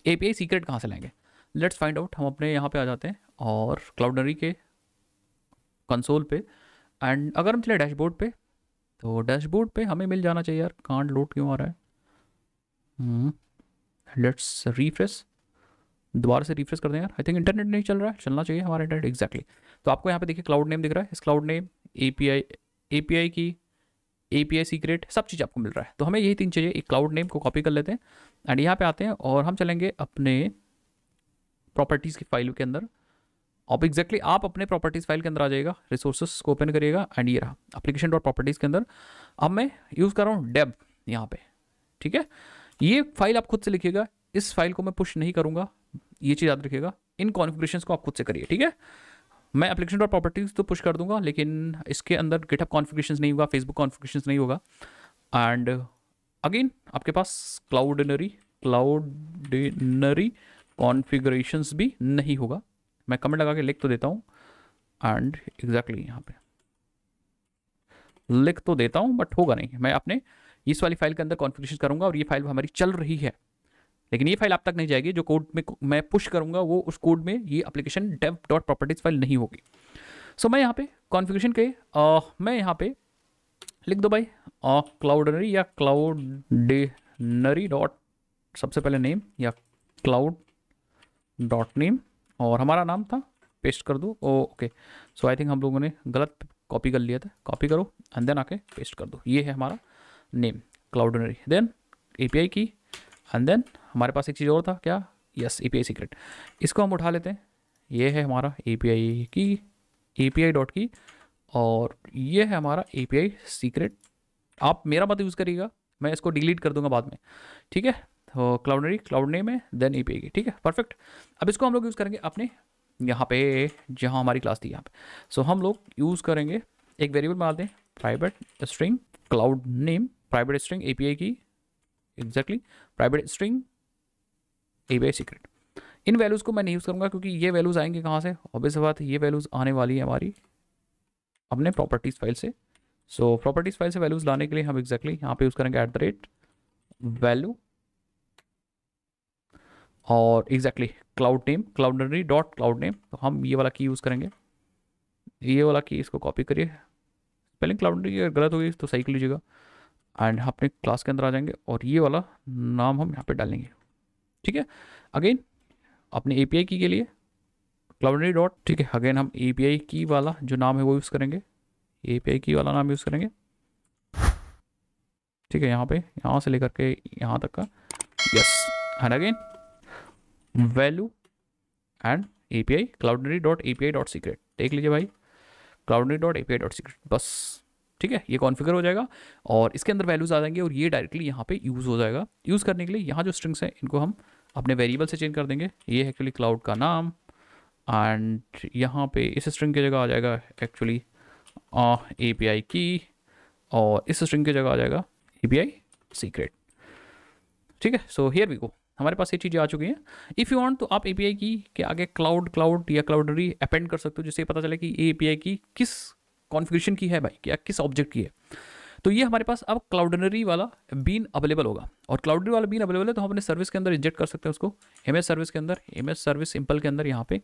S1: ए पी सीक्रेट कहाँ से लेंगे लेट्स फाइंड आउट हम अपने यहाँ पर आ जाते हैं और क्लाउडनरी के कंसोल पे एंड अगर हम चले डैशबोर्ड पे तो डैशबोर्ड पे हमें मिल जाना चाहिए यार कांड लोड क्यों आ रहा है लेट्स hmm. रिफ्रेश दोबारा से रिफ्रेश कर दें यार आई थिंक इंटरनेट नहीं चल रहा है चलना चाहिए हमारा इंटरनेट एक्जैक्टली exactly. तो आपको यहाँ पे देखिए क्लाउड नेम दिख रहा है इस क्लाउड नेम पी आई की आई सीक्रेट सब चीज़ आपको मिल रहा है तो हमें यही तीन चाहिए एक क्लाउड नेम को कॉपी कर लेते हैं एंड यहाँ पे आते हैं और हम चलेंगे अपने प्रॉपर्टीज़ की फाइल के अंदर आप एग्जैक्टली exactly आप अपने प्रॉपर्टीज़ फाइल के अंदर आ जाएगा रिसोर्सेस को ओपन करिएगा एंड ये रहा अपलीकेशन डॉट प्रॉपर्टीज़ के अंदर अब मैं यूज़ कर रहा हूँ डेब यहाँ पे ठीक है ये फाइल आप खुद से लिखिएगा इस फाइल को मैं पुश नहीं करूँगा ये चीज़ याद रखिएगा इन कॉन्फिग्रेशन को आप खुद से करिए ठीक है मैं अपलीकेशन डॉट प्रॉपर्टीज़ तो पुश कर दूंगा लेकिन इसके अंदर गिटअप कॉन्फिग्रेशन नहीं होगा फेसबुक कॉन्फिग्रेशन नहीं होगा एंड अगेन आपके पास क्लाउडनरी क्लाउडनरी कॉन्फिग्रेशन भी नहीं होगा मैं कमेंट लगा के लिख तो देता हूँ एंड एग्जैक्टली यहाँ पे लिख तो देता हूँ बट होगा नहीं मैं अपने इस वाली फाइल के अंदर कॉन्फ़िगरेशन करूँगा और ये फाइल हमारी चल रही है लेकिन ये फाइल आप तक नहीं जाएगी जो कोड में मैं पुश करूँगा वो उस कोड में ये application dev dot properties file नहीं होगी सो so, मैं यहाँ पे कॉन्फ़िगरेशन के आ, मैं यहाँ पे लिख दो भाई क्लाउडनरी या क्लाउडेनरी डॉट सबसे पहले नेम या क्लाउड डॉट नेम और हमारा नाम था पेस्ट कर दो ओके सो आई थिंक हम लोगों ने गलत कॉपी कर लिया था कॉपी करो एंड देन आके पेस्ट कर दो ये है हमारा नेम क्लाउडनरी देन ए की एंड देन हमारे पास एक चीज़ और था क्या यस ए पी सीक्रेट इसको हम उठा लेते हैं ये है हमारा ए की ए डॉट की और ये है हमारा ए सीक्रेट आप मेरा मत यूज़ करिएगा मैं इसको डिलीट कर दूंगा बाद में ठीक है क्लाउडनरी क्लाउड नेम है देन ई पी ठीक है परफेक्ट अब इसको हम लोग यूज़ करेंगे अपने यहाँ पे जहाँ हमारी क्लास थी यहाँ पे सो so, हम लोग यूज़ करेंगे एक वेरिएबल मान दें private string cloud name private string a key exactly private string a secret इन वैल्यूज़ को मैं नहीं यूज़ करूँगा क्योंकि ये वैल्यूज़ आएंगे कहाँ से ऑबिस बात ये वैल्यूज़ आने वाली है हमारी अपने प्रॉपर्टीज़ फाइल से सो प्रॉपर्टीज़ फाइल से वैल्यूज़ लाने के लिए हम एग्जैक्टली exactly यहाँ पे यूज़ करेंगे एट द रेट वैल्यू और exactly cloud name Cloudinary dot cloud name तो हम ये वाला की यूज़ करेंगे ये वाला की इसको कॉपी करिए स्पेलिंग क्लाउडनरी अगर गलत होगी तो सही कर लीजिएगा एंड हम अपने क्लास के अंदर आ जाएंगे और ये वाला नाम हम यहाँ पे डालेंगे ठीक है अगेन अपने ए की के लिए क्लाउडनरी डॉट ठीक है अगेन हम ए की वाला जो नाम है वो यूज़ करेंगे ए की वाला नाम यूज़ करेंगे ठीक है यहाँ पे यहाँ से लेकर के यहाँ तक का yes and again value and A P I Cloudinary dot A P I dot secret देख लीजिए भाई Cloudinary dot A P I dot secret बस ठीक है ये कॉन्फ़िगर हो जाएगा और इसके अंदर वैल्यूज़ आ जाएंगे और ये डायरेक्टली यहाँ पे यूज़ हो जाएगा यूज़ करने के लिए यहाँ जो स्ट्रिंग्स हैं इनको हम अपने वेरिएबल से चेंज कर देंगे ये एक्चुअली क्लाउड का नाम एंड यहाँ पे इस स्ट्रिंग की जगह आ जाएगा एक्चुअली ए पी आई की और इस स्ट्रिंग की जगह आ जाएगा ए पी आई सीक्रेट ठीक है सो हेयर वी गो हमारे पास ये चीज़ें आ चुकी हैं इफ़ यू वांट तो आप एपीआई की के आगे क्लाउड क्लाउड या क्लाउडरी अपेंड कर सकते हो जिससे पता चले कि ए एपीआई की किस कॉन्फ़िगरेशन की है भाई क्या किस ऑब्जेक्ट की है तो ये हमारे पास अब क्लाउडनरी वाला बीन अवेलेबल होगा और क्लाउडनरी वाला बीन अवेलेबल है तो हम अपने सर्विस के अंदर इंजेक्ट कर सकते हैं उसको एम सर्विस के अंदर एम सर्विस सिंपल के अंदर यहाँ पे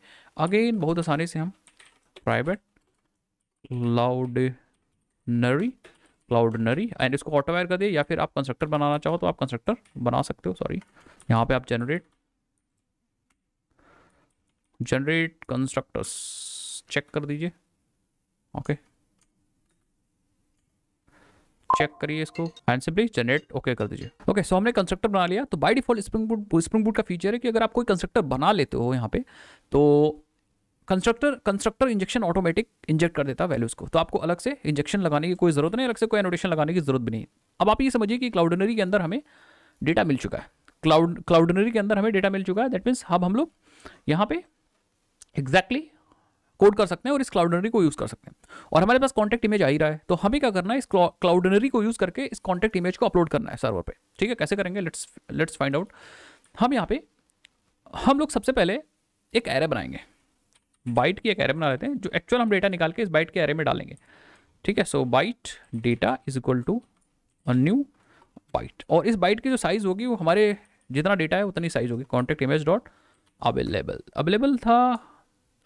S1: अगेन बहुत आसानी से हम प्राइवेट क्लाउडनरी क्लाउडनरी एंड इसको ऑटोवायर कर दिए या फिर आप कंस्ट्रक्टर बनाना चाहो तो आप कंस्ट्रक्टर बना सकते हो सॉरी यहाँ पे आप जनरेट जनरेट कंस्ट्रक्टर्स चेक कर दीजिए ओके चेक करिए इसको एंड सिंपली जनरेट ओके कर दीजिए ओके सो हमने कंस्ट्रक्टर बना लिया तो by default Spring Boot Spring Boot का फीचर है कि अगर आप कोई कंस्ट्रक्टर बना लेते हो यहाँ पे तो constructor constructor injection automatic inject कर देता वैल्यूज को तो आपको अलग से इंजेक्शन लगाने की कोई जरूरत नहीं अलग से कोई एनोटेशन लगाने की जरूरत भी नहीं अब आप ये समझिए कि क्लाउडनरी के अंदर हमें डेटा मिल चुका है क्लाउड क्लाउडनरी के अंदर हमें डेटा मिल चुका है दैट मीन्स अब हम लोग यहाँ पे एग्जैक्टली exactly कोड कर सकते हैं और इस क्लाउडनरी को यूज़ कर सकते हैं और हमारे पास कॉन्टैक्ट इमेज आ ही रहा है तो हमें क्या करना है इस क्लाउडनरी को यूज़ करके इस कॉन्टैक्ट इमेज को अपलोड करना है सर्वर पर ठीक है कैसे करेंगे लेट्स लेट्स फाइंड आउट हम यहाँ पे हम लोग सबसे पहले एक एरे बनाएंगे बाइट की एक एरे बना लेते हैं जो एक्चुअल हम डेटा निकाल के इस बाइट के एरे में डालेंगे ठीक है so byte data is equal to new byte और इस बाइट की जो साइज़ होगी वो हमारे जितना डेटा है उतनी साइज़ होगी contact image dot available available था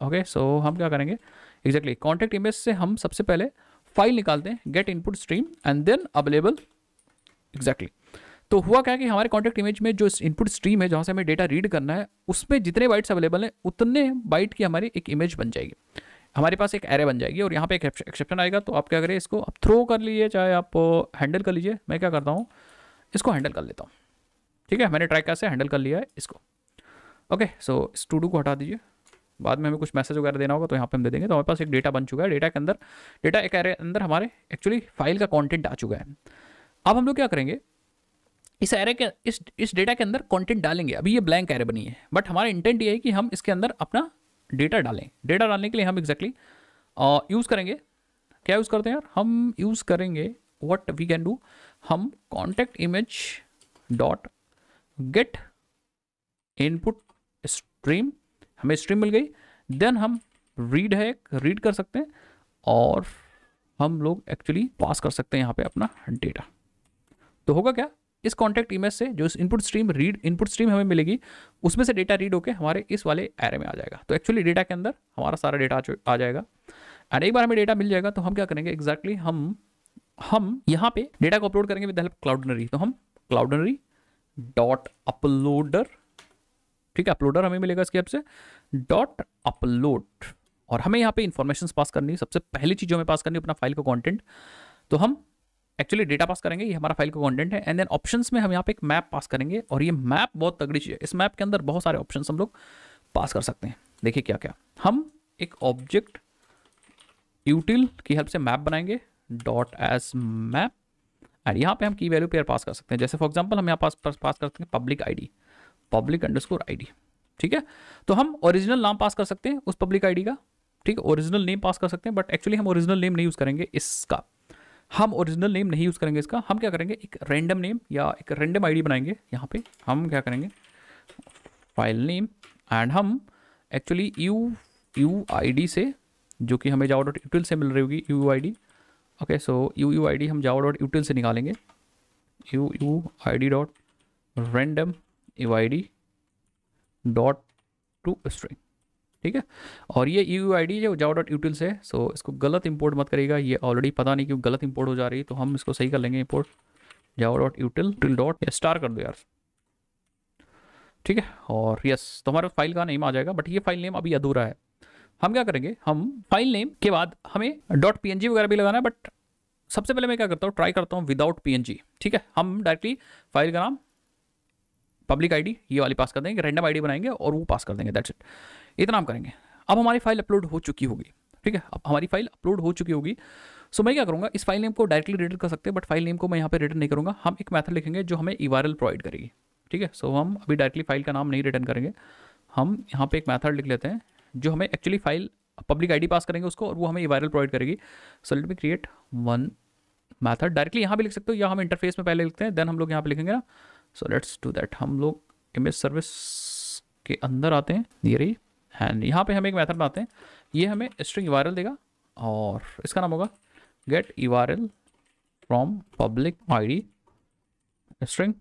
S1: ओके okay, सो so हम क्या करेंगे एग्जैक्टली कॉन्टेक्ट इमेज से हम सबसे पहले फाइल निकालते हैं get input stream and then available exactly तो हुआ क्या कि हमारे कॉन्टेक्ट इमेज में जो इनपुट स्ट्रीम है जहाँ से हमें डेटा रीड करना है उसमें जितने बाइट्स अवेलेबल हैं उतने बाइट की हमारी एक इमेज बन जाएगी हमारे पास एक एरे बन जाएगी और यहाँ पे एक एक्सेप्शन आएगा तो आप क्या करें इसको आप थ्रो कर लीजिए चाहे आप हैंडल कर लीजिए मैं क्या करता हूँ इसको हैंडल कर लेता हूँ ठीक है मैंने ट्राई कैसे हैंडल कर लिया है इसको ओके सो इस टू को हटा दीजिए बाद में हमें कुछ मैसेज वगैरह देना होगा तो यहाँ पे हम दे देंगे तो हमारे पास एक डेटा बन चुका है डेटा के अंदर डेटा एक एरे अंदर हमारे एक्चुअली फाइल का कॉन्टेंट आ चुका है अब हम लोग क्या करेंगे इस एरे के इस इस डेटा के अंदर कंटेंट डालेंगे अभी ये ब्लैंक एरे बनी है बट हमारा इंटेंट ये है कि हम इसके अंदर अपना डेटा डालें डेटा डालने के लिए हम एग्जैक्टली exactly, यूज़ uh, करेंगे क्या यूज़ करते हैं यार हम यूज़ करेंगे वट वी कैन डू हम contact image dot get input stream हमें स्ट्रीम मिल गई देन हम रीड है रीड कर सकते हैं और हम लोग एक्चुअली पास कर सकते हैं यहाँ पे अपना डेटा तो होगा क्या इस कॉन्टैक्ट इमेज से जो इस input stream read input stream हमें मिलेगी उसमें से डेटा रीड होकर हमारे इस वाले एरे में आ जाएगा तो एक्चुअली डेटा के अंदर हमारा सारा डेटा आ जाएगा एंड एक बार हमें डेटा मिल जाएगा तो हम क्या करेंगे एक्जैक्टली exactly हम हम यहाँ पे डेटा को अपलोड करेंगे विद हेल्प क्लाउडनरी तो हम क्लाउडनरी डॉट अपलोडर ठीक है अपलोडर हमें मिलेगा इसके ऐप से डॉट अपलोड और हमें यहाँ पे इंफॉर्मेशन पास करनी है सबसे पहली चीज़ हमें पास करनी है अपना फाइल का कॉन्टेंट तो हम एक्चुअली डेटा पास करेंगे ये हमारा फाइल का कॉन्टेंट है एंड देन ऑप्शन में हम यहाँ पे एक मैप पास करेंगे और ये मैप बहुत तगड़ी चीज़ है इस मैप के अंदर बहुत सारे ऑप्शन हम लोग पास कर सकते हैं देखिए क्या क्या हम एक ऑब्जेक्ट यूटिल की हेल्प से मैप बनाएंगे डॉट एज मैप एंड यहाँ पे हम की वैल्यू पेयर पास कर सकते हैं जैसे फॉर एग्जाम्पल हम यहाँ पास पास कर सकते हैं public ID public underscore ID ठीक है तो हम ओरिजिनल नाम पास कर सकते हैं उस पब्लिक आईडी का ठीक है ओरिजिनल नेम पास कर सकते हैं बट एक्चुअली हम ओरिजिनल नेम नहीं यूज़ करेंगे इसका हम ओरिजिनल नेम नहीं यूज़ करेंगे इसका हम क्या करेंगे एक रैंडम नेम या एक रैंडम आईडी बनाएंगे यहाँ पे हम क्या करेंगे फाइल नेम एंड हम एक्चुअली यू यू आई से जो कि हमें जावा डॉट यूटिल से मिल रही होगी U I D okay so U U I D हम जाओ डॉट यूटिल से निकालेंगे U U I D dot random U I D dot to string ठीक है और ये यू आई डी है जाओ डॉट यूटिल से सो इसको गलत इंपोर्ट मत करेगा ये ऑलरेडी पता नहीं क्यों गलत इंपोर्ट हो जा रही है तो हम इसको सही कर लेंगे import Java dot util til dot star कर दो यार ठीक है और यस तो हमारा फाइल का नेम आ जाएगा बट ये फाइल नेम अभी अधूरा है हम क्या करेंगे हम फाइल नेम के बाद हमें डॉट पी वगैरह भी लगाना है बट सबसे पहले मैं क्या करता हूँ ट्राई करता हूँ विदाउट पी ठीक है हम डायरेक्टली फाइल का नाम पब्लिक आईडी ये वाली पास कर देंगे रैंडम आईडी बनाएंगे और वो पास कर देंगे दैट्स इट इतना तो हम करेंगे अब हमारी फाइल अपलोड हो चुकी होगी ठीक है अब हमारी फाइल अपलोड हो चुकी होगी सो मैं क्या करूँगा इस फाइल नेम को डायरेक्टली रिटर्न कर सकते हैं बट फाइल नेम को मैं यहाँ पर रिटर्न नहीं करूँगा हम एक मैथड लिखेंगे जो हमें ई प्रोवाइड करेगी ठीक है सो हम अभी डायरेक्टली फाइल का नाम नहीं रिटर्न करेंगे हम यहाँ पर एक मैथड लिख लेते हैं जो हमें actually file public ID pass करेंगे उसको और वो हमें ई प्रोवाइड करेगी so let me create one method directly यहाँ भी लिख सकते हो या हम इंटरफेस में पहले लिखते हैं देन हम लोग यहाँ पे लिखेंगे ना सो लेट्स डू दैट हम लोग इमेज सर्विस के अंदर आते हैं ये रही एंड यहाँ पे हम एक मेथड बनाते हैं ये हमें स्ट्रिंग ई देगा और इसका नाम होगा get E from public D string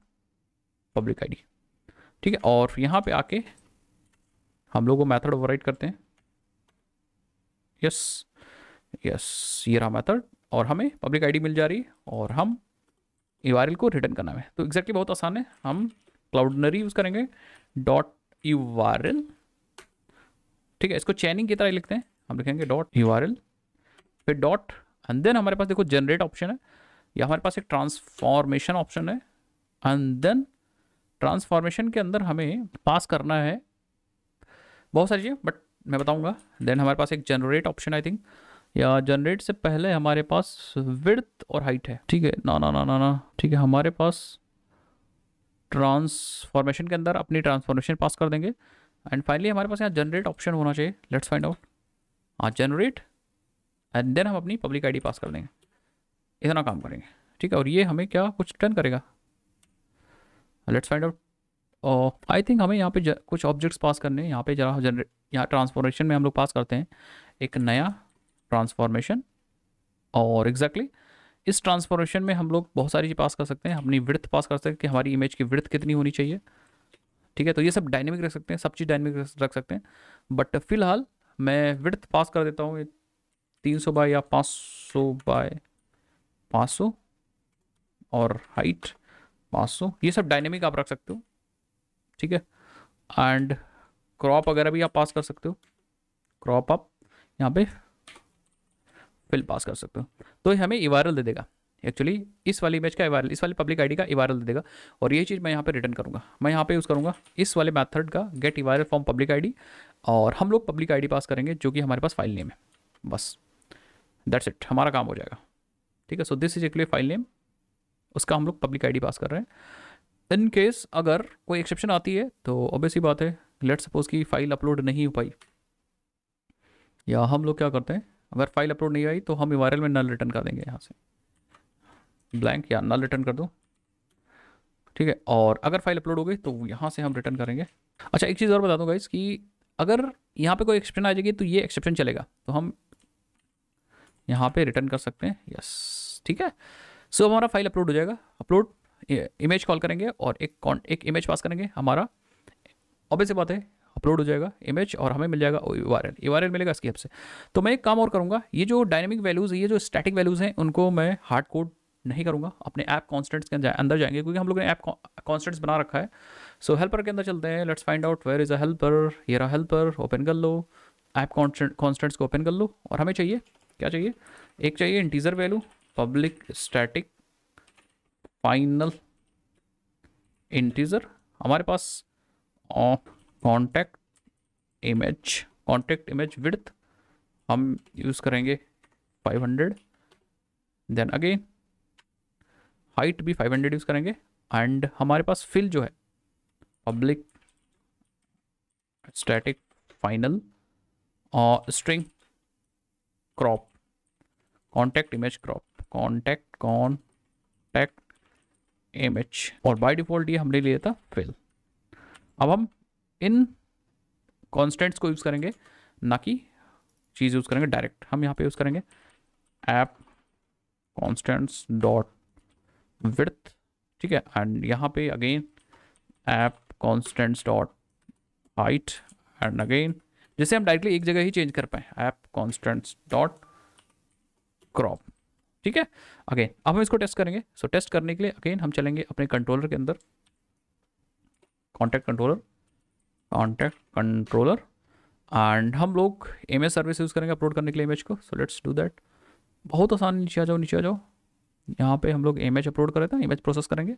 S1: public D ठीक है और यहाँ पे आके हम लोग वो मैथड ओवरराइड करते हैं यस यस ये रहा मैथड और हमें पब्लिक डी मिल जा रही है और हम ई को रिटर्न करना है तो एग्जैक्टली बहुत आसान है हम क्लाउडनरी यूज़ करेंगे डॉट ई ठीक है इसको चैनिंग की तरह लिखते हैं हम लिखेंगे डॉट यू फिर डॉट एंड देन हमारे पास देखो जनरेट ऑप्शन है या हमारे पास एक ट्रांसफॉर्मेशन ऑप्शन है एंड देन ट्रांसफॉर्मेशन के अंदर हमें पास करना है बहुत सारी चीज़ें बट मैं बताऊंगा देन हमारे पास एक जनरेट ऑप्शन आई थिंक या जनरेट से पहले हमारे पास विर्थ और हाइट है ठीक है ना ना ना ना ना ठीक है हमारे पास ट्रांसफॉर्मेशन के अंदर अपनी ट्रांसफॉर्मेशन पास कर देंगे एंड फाइनली हमारे पास यहाँ जनरेट ऑप्शन होना चाहिए लेट्स फाइंड आउट हाँ जनरेट एंड देन हम अपनी पब्लिक आईडी पास कर लेंगे इतना काम करेंगे ठीक है और ये हमें क्या कुछ टर्न करेगा let's find out I think हमें यहाँ पे कुछ ऑब्जेक्ट्स पास करने हैं यहाँ पे जरा जनरेट यहाँ ट्रांसफॉर्मेशन में हम लोग पास करते हैं एक नया ट्रांसफॉर्मेशन और एग्जैक्टली exactly, इस ट्रांसफॉर्मेशन में हम लोग बहुत सारी चीज़ पास कर सकते हैं अपनी वृथ पास कर सकते हैं कि हमारी इमेज की वृथ कितनी होनी चाहिए ठीक है तो ये सब डायनेमिक रख सकते हैं सब चीज़ डायनेमिक रख सकते हैं बट फिलहाल मैं विड्थ पास कर देता हूँ तीन सौ बाय या पाँच सौ बाय पाँच सौ और हाइट पाँच सौ ये सब डायनेमिक आप रख सकते हो ठीक है एंड क्रॉप वगैरह भी आप पास कर सकते हो क्रॉप आप यहाँ पे फिल पास कर सकते हो तो हमें इवारल दे देगा एक्चुअली इस वाली इमेज का एवारल इस वाली पब्लिक आईडी का एवारल दे देगा और ये चीज़ मैं यहाँ पे रिटर्न करूँगा मैं यहाँ पे यूज़ करूँगा इस वाले मेथड का get URL from public ID और हम लोग पब्लिक आईडी पास करेंगे जो कि हमारे पास फाइल नेम है बस दैट्स इट हमारा काम हो जाएगा ठीक है so this is actually file name उसका हम लोग पब्लिक आई पास कर रहे हैं इन केस अगर कोई एक्सेप्शन आती है तो ऑब्वियस ही बात है लेट सपोज कि फाइल अपलोड नहीं हो पाई या हम लोग क्या करते हैं अगर फाइल अपलोड नहीं आई तो हम इवारल में नल रिटर्न कर देंगे यहाँ से ब्लैंक या नल रिटर्न कर दो ठीक है और अगर फाइल अपलोड हो गई तो यहाँ से हम रिटर्न करेंगे अच्छा एक चीज़ और बता दूँगा इस कि अगर यहाँ पे कोई एक्सेप्शन आ जाएगी तो ये एक्सेप्शन चलेगा तो हम यहाँ पे रिटर्न कर सकते हैं यस ठीक है सो so, हमारा फाइल अपलोड हो जाएगा अपलोड इमेज कॉल करेंगे और एक एक इमेज पास करेंगे हमारा से बात है अपलोड हो जाएगा इमेज और हमें मिल जाएगा यू आर मिलेगा इसकी हेल्प से तो मैं एक काम और करूँगा ये जो डायनेमिक वैल्यूज़ ये जो स्टैटिक वैल्यूज़ हैं उनको मैं हार्ड कोड नहीं करूँगा अपने ऐप कॉन्स्टेंट्स के अंदर जाएंगे क्योंकि हम लोग ने ऐप कॉन्स्टेंट्स बना रखा है सो so, हेल्पर के अंदर चलते हैं let's find out where is a helper ये हेल्पर ओपन कर लो ऐप कॉन्स्टेंट्स को ओपन कर लो और हमें चाहिए क्या चाहिए एक चाहिए integer value public static final integer हमारे पास contact image contact image width हम यूज़ करेंगे 500 देन अगेन हाइट भी 500 यूज़ करेंगे एंड हमारे पास फिल जो है पब्लिक स्टैटिक फाइनल और string crop contact image crop contact टैक्ट इमेज और बाय डिफॉल्ट ये हमने लिया था फिल अब हम इन कॉन्स्टेंट्स को यूज़ करेंगे ना कि चीज़ यूज़ करेंगे डायरेक्ट हम यहाँ पे यूज़ करेंगे ऐप कॉन्स्टेंट्स डॉट विर्थ ठीक है एंड यहाँ पे again app constants dot height and again जैसे हम डायरेक्टली एक जगह ही चेंज कर पाए ऐप कॉन्स्टेंट्स डॉट क्रॉप ठीक है अगेन अब हम इसको टेस्ट करेंगे सो so, टेस्ट करने के लिए अगेन हम चलेंगे अपने कंट्रोलर के अंदर contact controller contact controller and हम लोग एम सर्विस यूज़ करेंगे अपलोड करने के लिए इमेज को सो लेट्स डू दैट बहुत आसान नीचे आ जाओ नीचे आ जाओ यहाँ पे हम लोग इमेज अपलोड कर रहे थे इमेज प्रोसेस करेंगे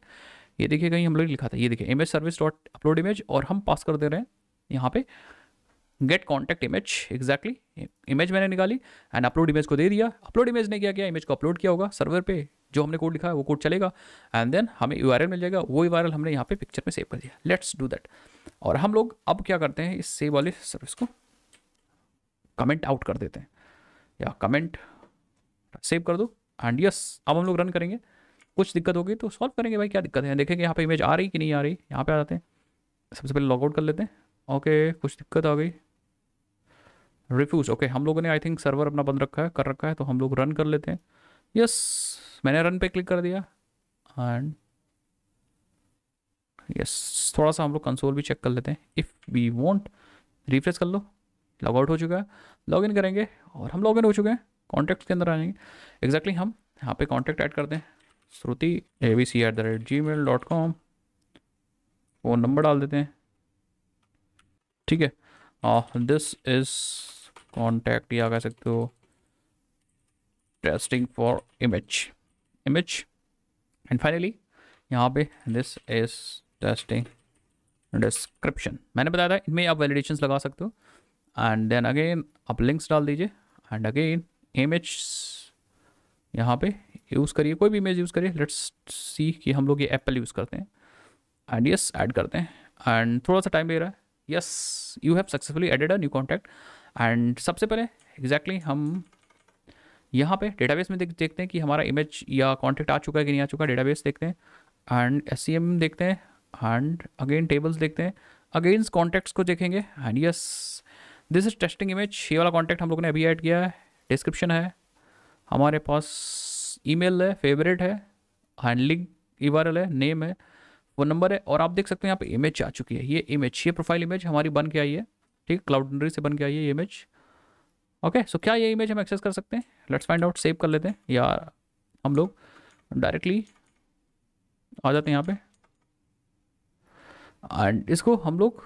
S1: ये देखिए कहीं हम लोग लिखा था ये देखिए image service dot upload image और हम पास कर दे रहे हैं यहाँ पे get contact image exactly image मैंने निकाली एंड अपलोड इमेज को दे दिया अपलोड इमेज ने क्या किया इमेज को अपलोड किया होगा सर्वर पे जो हमने कोड लिखा है वो कोड चलेगा एंड देन हमें यू मिल जाएगा वो यू हमने यहाँ पे पिक्चर में सेव कर दिया लेट्स डू दैट और हम लोग अब क्या करते हैं इस सेव वाले सर्विस को कमेंट आउट कर देते हैं या कमेंट सेव कर दो एंड यस अब हम लोग रन करेंगे कुछ दिक्कत होगी तो सॉल्व करेंगे भाई क्या दिक्कत है देखेंगे यहाँ पे इमेज आ रही कि नहीं आ रही यहाँ पे आ जाते हैं सबसे पहले लॉगआउट कर लेते हैं ओके कुछ दिक्कत आ गई रिफ्यूज़ ओके हम लोगों ने आई थिंक सर्वर अपना बंद रखा है कर रखा है तो हम लोग रन कर लेते हैं यस मैंने रन पे क्लिक कर दिया एंड यस थोड़ा सा हम लोग कंसोल भी चेक कर लेते हैं इफ़ वी वॉन्ट रिफ्रेश कर लो लॉगआउट हो चुका है इन करेंगे और हम इन हो चुके हैं कॉन्टैक्ट के अंदर आ जाएंगे एग्जैक्टली हम यहाँ पे कॉन्टैक्ट ऐड करते हैं Shruti A B C at the rate gmail dot com phone number डाल देते हैं ठीक है दिस इज़ कॉन्टैक्ट या कह सकते हो testing for image image and finally यहाँ पे दिस इज़ टेस्टिंग डिस्क्रिप्शन मैंने बताया था इनमें आप वैलिडेशन लगा सकते हो एंड देन अगेन आप लिंक्स डाल दीजिए एंड अगेन इमेज यहाँ पे यूज़ करिए कोई भी इमेज यूज़ करिए लेट्स सी कि हम लोग ये एप्पल यूज़ करते हैं एंड यस ऐड करते हैं एंड थोड़ा सा टाइम ले रहा है yes you have successfully added a new contact and सबसे पहले एग्जैक्टली exactly हम यहाँ पे डेटाबेस में देख देखते हैं कि हमारा इमेज या कॉन्टैक्ट आ चुका है कि नहीं आ चुका डेटाबेस देखते हैं एंड एस e देखते हैं एंड अगेन टेबल्स देखते हैं अगेन्स कॉन्टैक्ट्स को देखेंगे and yes this is testing image ये वाला कॉन्टैक्ट हम लोग ने अभी ऐड किया है डिस्क्रिप्शन है हमारे पास ईमेल है फेवरेट है हैंडलिंग ईवारल e है नेम है वो नंबर है और आप देख सकते हैं यहाँ पे इमेज आ चुकी है ये इमेज ये प्रोफाइल इमेज हमारी बन के आई है ठीक है क्लाउड से बन के आई है ये इमेज ओके सो क्या ये इमेज हम एक्सेस कर सकते हैं लेट्स फाइंड आउट सेव कर लेते हैं यार हम लोग डायरेक्टली आ जाते हैं यहाँ पे एंड इसको हम लोग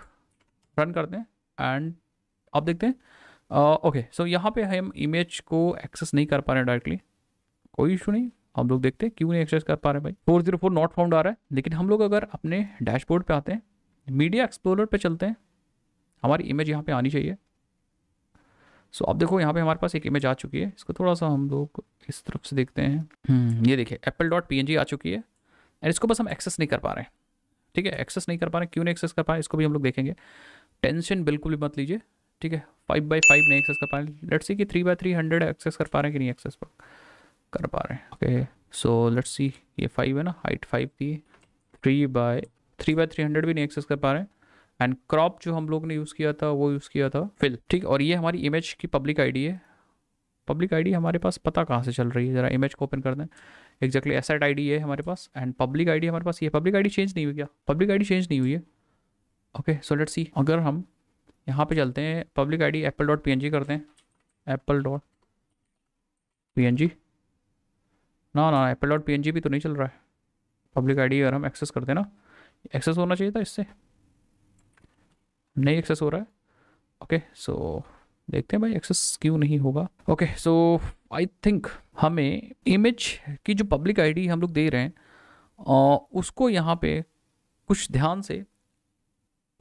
S1: रन करते हैं एंड आप देखते हैं ओके uh, सो यहाँ पे हम इमेज को एक्सेस नहीं कर पा रहे डायरेक्टली कोई इशू नहीं हम लोग देखते हैं क्यों नहीं एक्सेस कर पा रहे भाई four zero four not found आ रहा है लेकिन हम लोग अगर अपने डैशबोर्ड पे आते हैं मीडिया एक्सप्लोरर पे चलते हैं हमारी इमेज यहाँ पे आनी चाहिए सो so, अब देखो यहाँ पे हमारे पास एक इमेज आ चुकी है इसको थोड़ा सा हम लोग इस तरफ से देखते हैं हम्म, ये देखिए एप्पल डॉट पी आ चुकी है एंड इसको बस हम एक्सेस नहीं कर पा रहे हैं ठीक है एक्सेस नहीं कर पा रहे क्यों नहीं एक्सेस कर पा रहे इसको भी हम लोग देखेंगे टेंशन बिल्कुल भी मत लीजिए ठीक है फाइव बाई फाइव नहीं एक्सेस कर पा रहे लेट्स सी कि three by three hundred access कर पा रहे हैं कि नहीं एक्सेस कर पा रहे हैं ओके सो लेट्स सी ये फाइव है ना हाइट फाइव की three by three by three hundred भी नहीं एक्सेस कर पा रहे हैं एंड क्रॉप जो हम लोग ने यूज़ किया था वो यूज़ किया था फिल ठीक और ये हमारी इमेज की पब्लिक आई है पब्लिक आईडी हमारे पास पता कहाँ से चल रही है ज़रा इमेज को ओपन कर दें एक्जैक्टली एसेट आईडी है हमारे पास एंड पब्लिक आईडी हमारे पास ये पब्लिक आईडी चेंज नहीं हुई क्या पब्लिक आईडी चेंज नहीं हुई है ओके सो लेट्स सी अगर हम यहाँ पे चलते हैं public ID apple dot P करते हैं एप्पल डॉट पी ना ना एप्पल डॉट पी भी तो नहीं चल रहा है पब्लिक आईडी अगर हम एक्सेस करते हैं ना एक्सेस होना चाहिए था इससे नहीं एक्सेस हो रहा है ओके okay, सो so, देखते हैं भाई एक्सेस क्यों नहीं होगा ओके सो आई थिंक हमें इमेज की जो पब्लिक आईडी हम लोग दे रहे हैं आ, उसको यहाँ पे कुछ ध्यान से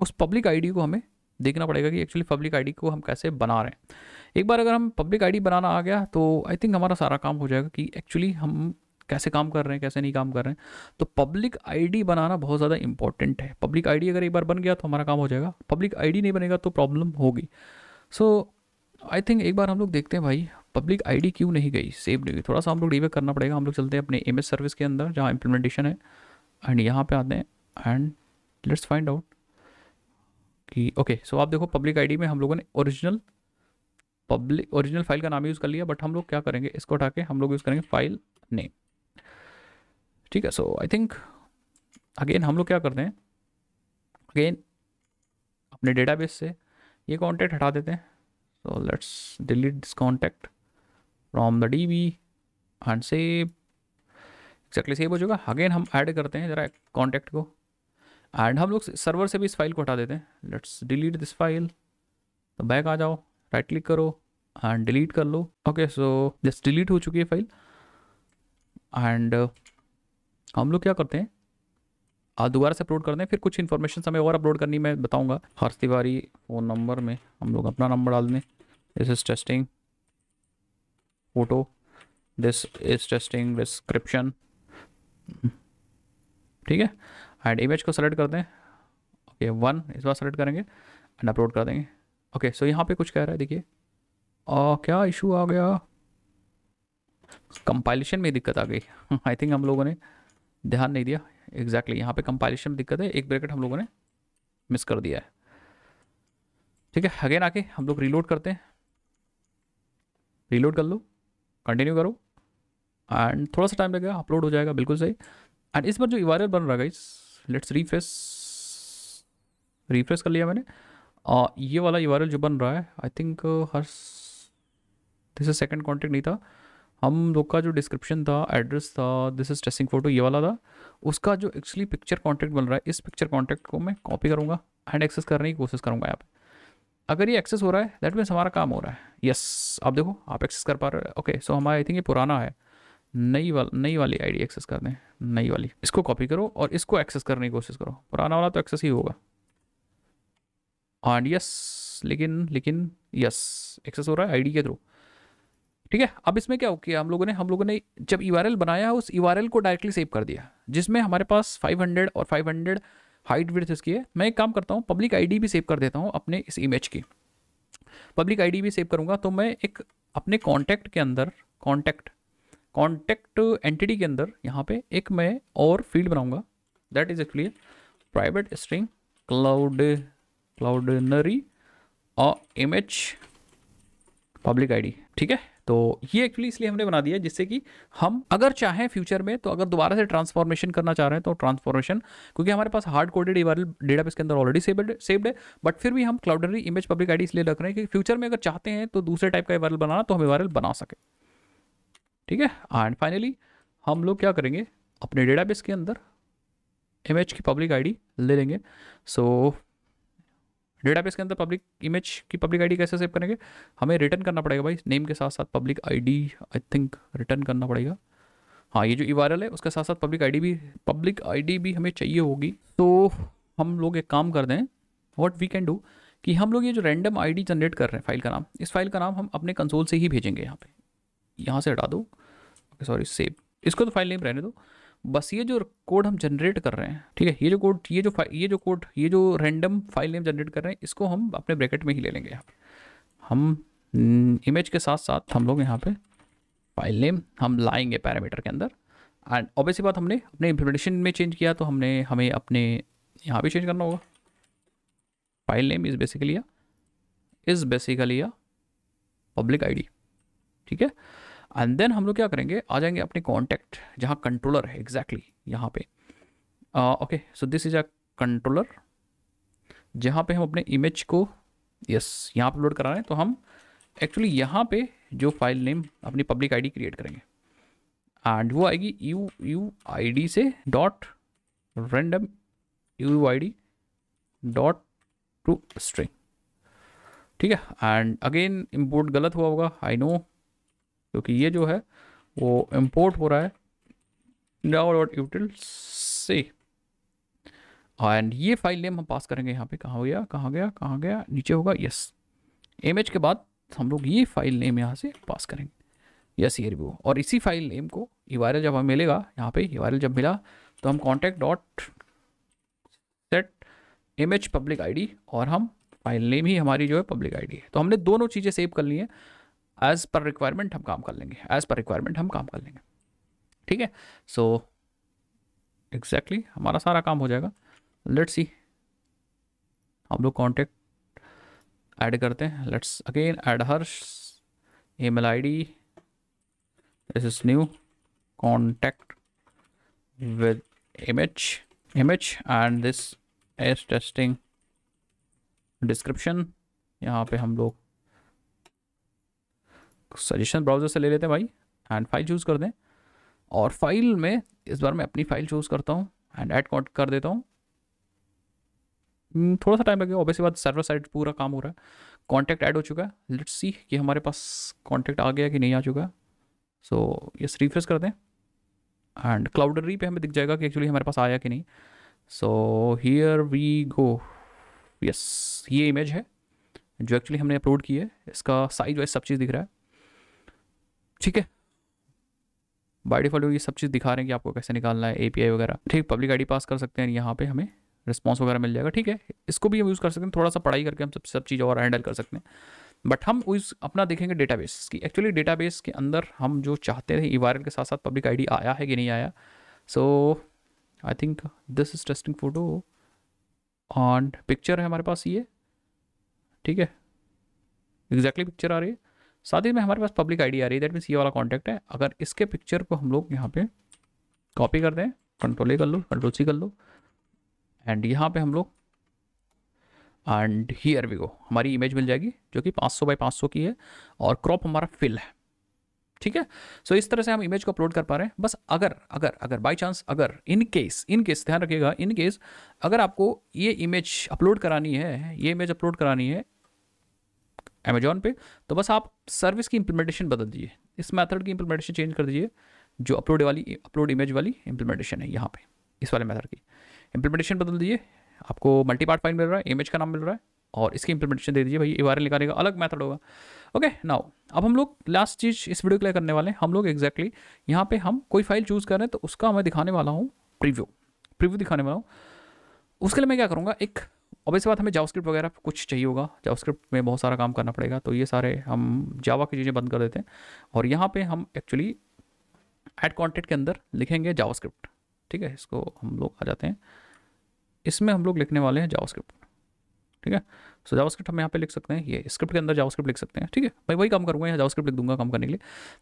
S1: उस पब्लिक आईडी को हमें देखना पड़ेगा कि एक्चुअली पब्लिक आईडी को हम कैसे बना रहे हैं एक बार अगर हम पब्लिक आईडी बनाना आ गया तो आई थिंक हमारा सारा काम हो जाएगा कि एक्चुअली हम कैसे काम कर रहे हैं कैसे नहीं काम कर रहे हैं तो पब्लिक आईडी बनाना बहुत ज़्यादा इंपॉर्टेंट है पब्लिक आईडी अगर एक बार बन गया तो हमारा काम हो जाएगा पब्लिक आईडी नहीं बनेगा तो प्रॉब्लम होगी सो आई थिंक एक बार हम लोग देखते हैं भाई पब्लिक आईडी क्यों नहीं गई सेव नहीं हुई थोड़ा सा हम लोग डीबेक करना पड़ेगा हम लोग चलते हैं अपने एम सर्विस के अंदर जहाँ इम्प्लीमेंटेशन है एंड यहाँ पर आते हैं एंड लेट्स फाइंड आउट कि ओके सो आप देखो पब्लिक आईडी में हम लोगों ने ओरिजिनल पब्लिक ओरिजिनल फाइल का नाम यूज़ कर लिया बट हम लोग क्या करेंगे इसको उठा के हम लोग यूज़ करेंगे फाइल नेम ठीक है सो आई थिंक अगेन हम लोग क्या करते हैं अगेन अपने डेटाबेस से ये कॉन्टैक्ट हटा देते हैं so let's delete this contact from the D B and save exactly save हो जाएगा अगेन हम ऐड करते हैं ज़रा कॉन्टैक्ट को एंड हम लोग सर्वर से भी इस फाइल को हटा देते हैं लेट्स डिलीट दिस फाइल तो बैक आ जाओ राइट क्लिक करो एंड डिलीट कर लो ओके सो जस्ट डिलीट हो चुकी है फाइल एंड uh, हम लोग क्या करते हैं आज दोबारा से अपलोड करते हैं फिर कुछ इन्फॉर्मेशन हमें और अपलोड करनी मैं बताऊंगा हर्ष तिवारी फ़ोन नंबर में हम लोग अपना नंबर डाल दें this is testing photo this is testing description ठीक है एंड इमेज को सेलेक्ट कर दें ओके वन इस बार सेलेक्ट करेंगे एंड अपलोड कर देंगे ओके सो यहाँ पे कुछ कह रहा है देखिए क्या इशू आ गया कंपाइलेशन में दिक्कत आ गई आई [laughs] थिंक हम लोगों ने ध्यान नहीं दिया एग्जैक्टली exactly, यहाँ पे कंपाइलेशन में दिक्कत है एक ब्रैकेट हम लोगों ने मिस कर दिया है ठीक है अगेन आके हम लोग रीलोड करते हैं रीलोड कर लो कंटिन्यू करो एंड थोड़ा सा टाइम लगेगा अपलोड हो जाएगा बिल्कुल सही एंड इस बार जो इवायर बन रहा है इस लेट्स रिफ्रेश रिफ्रेश कर लिया मैंने और ये वाला यू जो बन रहा है I think uh, here this is second contact नहीं था हम लोग का जो डिस्क्रिप्शन था एड्रेस था दिस इज टेस्टिंग फोटो ये वाला था उसका जो एक्चुअली पिक्चर कॉन्टेक्ट बन रहा है इस पिक्चर कॉन्टेक्ट को मैं कॉपी करूँगा एंड एक्सेस करने की कोशिश करूँगा यहाँ पर अगर ये एक्सेस हो रहा है दैट मीन्स हमारा काम हो रहा है यस yes, आप देखो आप एक्सेस कर पा रहे हो ओके सो हमारा आई थिंक ये पुराना है नई वाल नई वाली आईडी एक्सेस कर दें नई वाली इसको कॉपी करो और इसको एक्सेस करने की कोशिश करो पुराना वाला तो एक्सेस ही होगा हाँ यस लेकिन लेकिन यस एक्सेस हो रहा है आईडी के थ्रू ठीक है अब इसमें क्या हो किया हम लोगों ने हम लोगों ने जब ई बनाया उस ई को डायरेक्टली सेव कर दिया जिसमें हमारे पास हंड्रेड और हंड्रेड हाइट विड्थ इसकी है मैं एक काम करता हूँ पब्लिक डी भी सेव कर देता हूँ अपने इस इमेज की पब्लिक डी भी सेव करूँगा तो मैं एक अपने कॉन्टैक्ट के अंदर कॉन्टैक्ट कॉन्टेक्ट एंटिटी के अंदर यहाँ पे एक मैं और फील्ड बनाऊंगा that is actually private string cloud Cloudinary और इमेज पब्लिक आईडी ठीक है तो ये एक्चुअली इसलिए हमने बना दिया जिससे कि हम अगर चाहें फ्यूचर में तो अगर दोबारा से ट्रांसफॉर्मेशन करना चाह रहे हैं तो ट्रांसफॉर्मेशन क्योंकि हमारे पास हार्ड कोडेड डेटाबेस के अंदर ऑलरेडी सेव्ड सेव्ड है बट फिर भी हम क्लाउडनरी इमेज पब्लिक आईडी इसलिए रख रहे हैं कि फ्यूचर में अगर चाहते हैं तो दूसरे टाइप का वायरल बनाना तो हम वायरल बना सके ठीक है एंड फाइनली हम लोग क्या करेंगे अपने डेटाबेस के अंदर इमेज की पब्लिक आईडी ले लेंगे सो डेटाबेस के अंदर पब्लिक इमेज की पब्लिक आईडी कैसे सेव करेंगे हमें रिटर्न करना पड़ेगा भाई नेम के साथ साथ public ID I think return करना पड़ेगा हाँ ये जो ई है उसके साथ साथ पब्लिक आईडी भी पब्लिक आईडी भी हमें चाहिए होगी तो हम लोग एक काम कर दें व्हाट वी कैन डू कि हम लोग ये जो रैंडम आईडी जनरेट कर रहे हैं फाइल का नाम इस फाइल का नाम हम अपने कंसोल से ही भेजेंगे यहाँ पे यहाँ से हटा दो सॉरी सेव इसको तो फाइल नेम रहने दो बस ये जो कोड हम जनरेट कर रहे हैं ठीक है ये जो कोड ये जो फाइल ये जो कोड ये जो रैंडम फाइल नेम जनरेट कर रहे हैं इसको हम अपने ब्रैकेट में ही ले लेंगे यहाँ हम इमेज हम्म, के साथ साथ हम लोग यहाँ पे फाइल नेम हम लाएंगे पैरामीटर के अंदर एंड ऑब्वियसली बात हमने अपने इम्प्लीमेंटेशन में चेंज किया तो हमने हमें अपने यहाँ भी चेंज करना होगा file name is basically is basically public I ठीक है एंड देन हम लोग क्या करेंगे आ जाएंगे अपने कॉन्टैक्ट जहाँ कंट्रोलर है एग्जैक्टली exactly, यहाँ पे okay so this is a controller जहाँ पे हम अपने इमेज को यस yes, यहाँ पर अपलोड करा रहे हैं तो हम एक्चुअली यहाँ पे जो फाइल नेम अपनी पब्लिक आईडी क्रिएट करेंगे एंड वो आएगी यू यू आई डी से dot random U U I D dot to string ठीक है एंड अगेन इम्पोर्ट गलत हुआ होगा आई नो क्योंकि ये जो है वो इम्पोर्ट हो रहा है जावा डॉट यूटिल से एंड ये फाइल नेम हम पास करेंगे यहाँ पे कहाँ गया कहाँ गया कहाँ गया नीचे होगा यस इमेज के बाद हम लोग ये फाइल नेम यहाँ से पास करेंगे यस ये रिव्यू और इसी फाइल नेम को ई वायरल जब हमें मिलेगा यहाँ पे ई वायरल जब मिला तो हम contact dot set M H public I और हम फाइल नेम ही हमारी जो है पब्लिक आई है तो हमने दोनों चीज़ें सेव कर ली हैं एज पर रिक्वायरमेंट हम काम कर लेंगे एज पर रिक्वायरमेंट हम काम कर लेंगे ठीक है सो एग्जैक्टली हमारा सारा काम हो जाएगा लेट्स सी हम लोग कॉन्टेक्ट ऐड करते हैं let's again add Harsh email I D this is new contact with image image and this is testing description यहाँ पे हम लोग सजेशन ब्राउज़र से ले लेते हैं भाई एंड फाइल चूज़ कर दें और फाइल में इस बार मैं अपनी फ़ाइल चूज़ करता हूँ एंड ऐड कॉन्ट कर देता हूँ हम्म, थोड़ा सा टाइम लगेगा ओबे बात सर्वर साइड पूरा काम हो रहा है कॉन्टैक्ट ऐड हो चुका है लेट्स सी कि हमारे पास कॉन्टैक्ट आ गया कि नहीं आ चुका सो यस रिफ्रेश कर दें एंड क्लाउडरी पे हमें दिख जाएगा कि एक्चुअली हमारे पास आया कि नहीं so here we go yes ये इमेज है जो एक्चुअली हमने अपलोड की है इसका साइज वाइज सब चीज़ दिख रहा है ठीक है बाई डिफॉल्ट ये सब चीज़ दिखा रहे हैं कि आपको कैसे निकालना है ए वगैरह ठीक पब्लिक आई पास कर सकते हैं यहाँ पे हमें रिस्पॉन्स वगैरह मिल जाएगा ठीक है इसको भी हम यूज़ कर सकते हैं थोड़ा सा पढ़ाई करके हम सब सब चीज़ और हैंडल कर सकते हैं बट हम उस अपना देखेंगे डेटाबेस की एक्चुअली डेटाबेस के अंदर हम जो चाहते थे ई के साथ साथ पब्लिक आईडी आया है कि नहीं आया so I think this is testing photo on picture है हमारे पास ये ठीक है एग्जैक्टली exactly पिक्चर आ रही है साथ ही में हमारे पास पब्लिक आईडी आ रही है दैट मीन्स ये वाला कॉन्टैक्ट है अगर इसके पिक्चर को हम लोग यहाँ पे कॉपी कर दें कंट्रोल ए कर लो कंट्रोल सी कर लो एंड यहाँ पे हम लोग एंड हियर वी गो हमारी इमेज मिल जाएगी जो कि 500 बाई पाँच की है और क्रॉप हमारा फिल है ठीक है सो so, इस तरह से हम इमेज को अपलोड कर पा रहे हैं बस अगर अगर अगर बाई चांस अगर इन केस इन केस ध्यान रखिएगा इन केस अगर आपको ये इमेज अपलोड करानी है ये इमेज अपलोड करानी है अमेजोन पे तो बस आप सर्विस की इंप्लीमेंटेशन बदल दीजिए इस मेथड की इंप्लीमेंटेशन चेंज कर दीजिए जो अपलोड वाली अपलोड इमेज वाली इंप्लीमेंटेशन है यहाँ पे इस वाले मेथड की इंप्लीमेंटेशन बदल दीजिए आपको मल्टी पार्ट फाइल मिल रहा है इमेज का नाम मिल रहा है और इसकी इम्प्लीमेंटेशन दे दीजिए भाई ए आर निकालने का अलग मेथड होगा ओके नाउ अब हम लोग लास्ट चीज़ इस वीडियो के लिए करने वाले हैं हम लोग एग्जैक्टली exactly यहाँ पे हम कोई फाइल चूज़ कर रहे हैं तो उसका मैं दिखाने वाला हूँ प्रीव्यू प्रीव्यू दिखाने वाला हूँ उसके लिए मैं क्या करूँगा एक अब इसके बाद हमें जावास्क्रिप्ट वगैरह कुछ चाहिए होगा जावास्क्रिप्ट में बहुत सारा काम करना पड़ेगा तो ये सारे हम जावा की चीज़ें बंद कर देते हैं और यहाँ पे हम एक्चुअली एड कॉन्टेंट के अंदर लिखेंगे जावास्क्रिप्ट ठीक है इसको हम लोग आ जाते हैं इसमें हम लोग लिखने वाले हैं जावास्क्रिप्ट ठीक है सो जावास्क्रिप्ट हम यहाँ पे लिख सकते हैं ये स्क्रिप्ट के अंदर जावास्क्रिप्ट लिख सकते हैं ठीक है मैं वही काम करूँगा यहाँ जावास्क्रिप्ट लिख दूंगा काम करने के लिए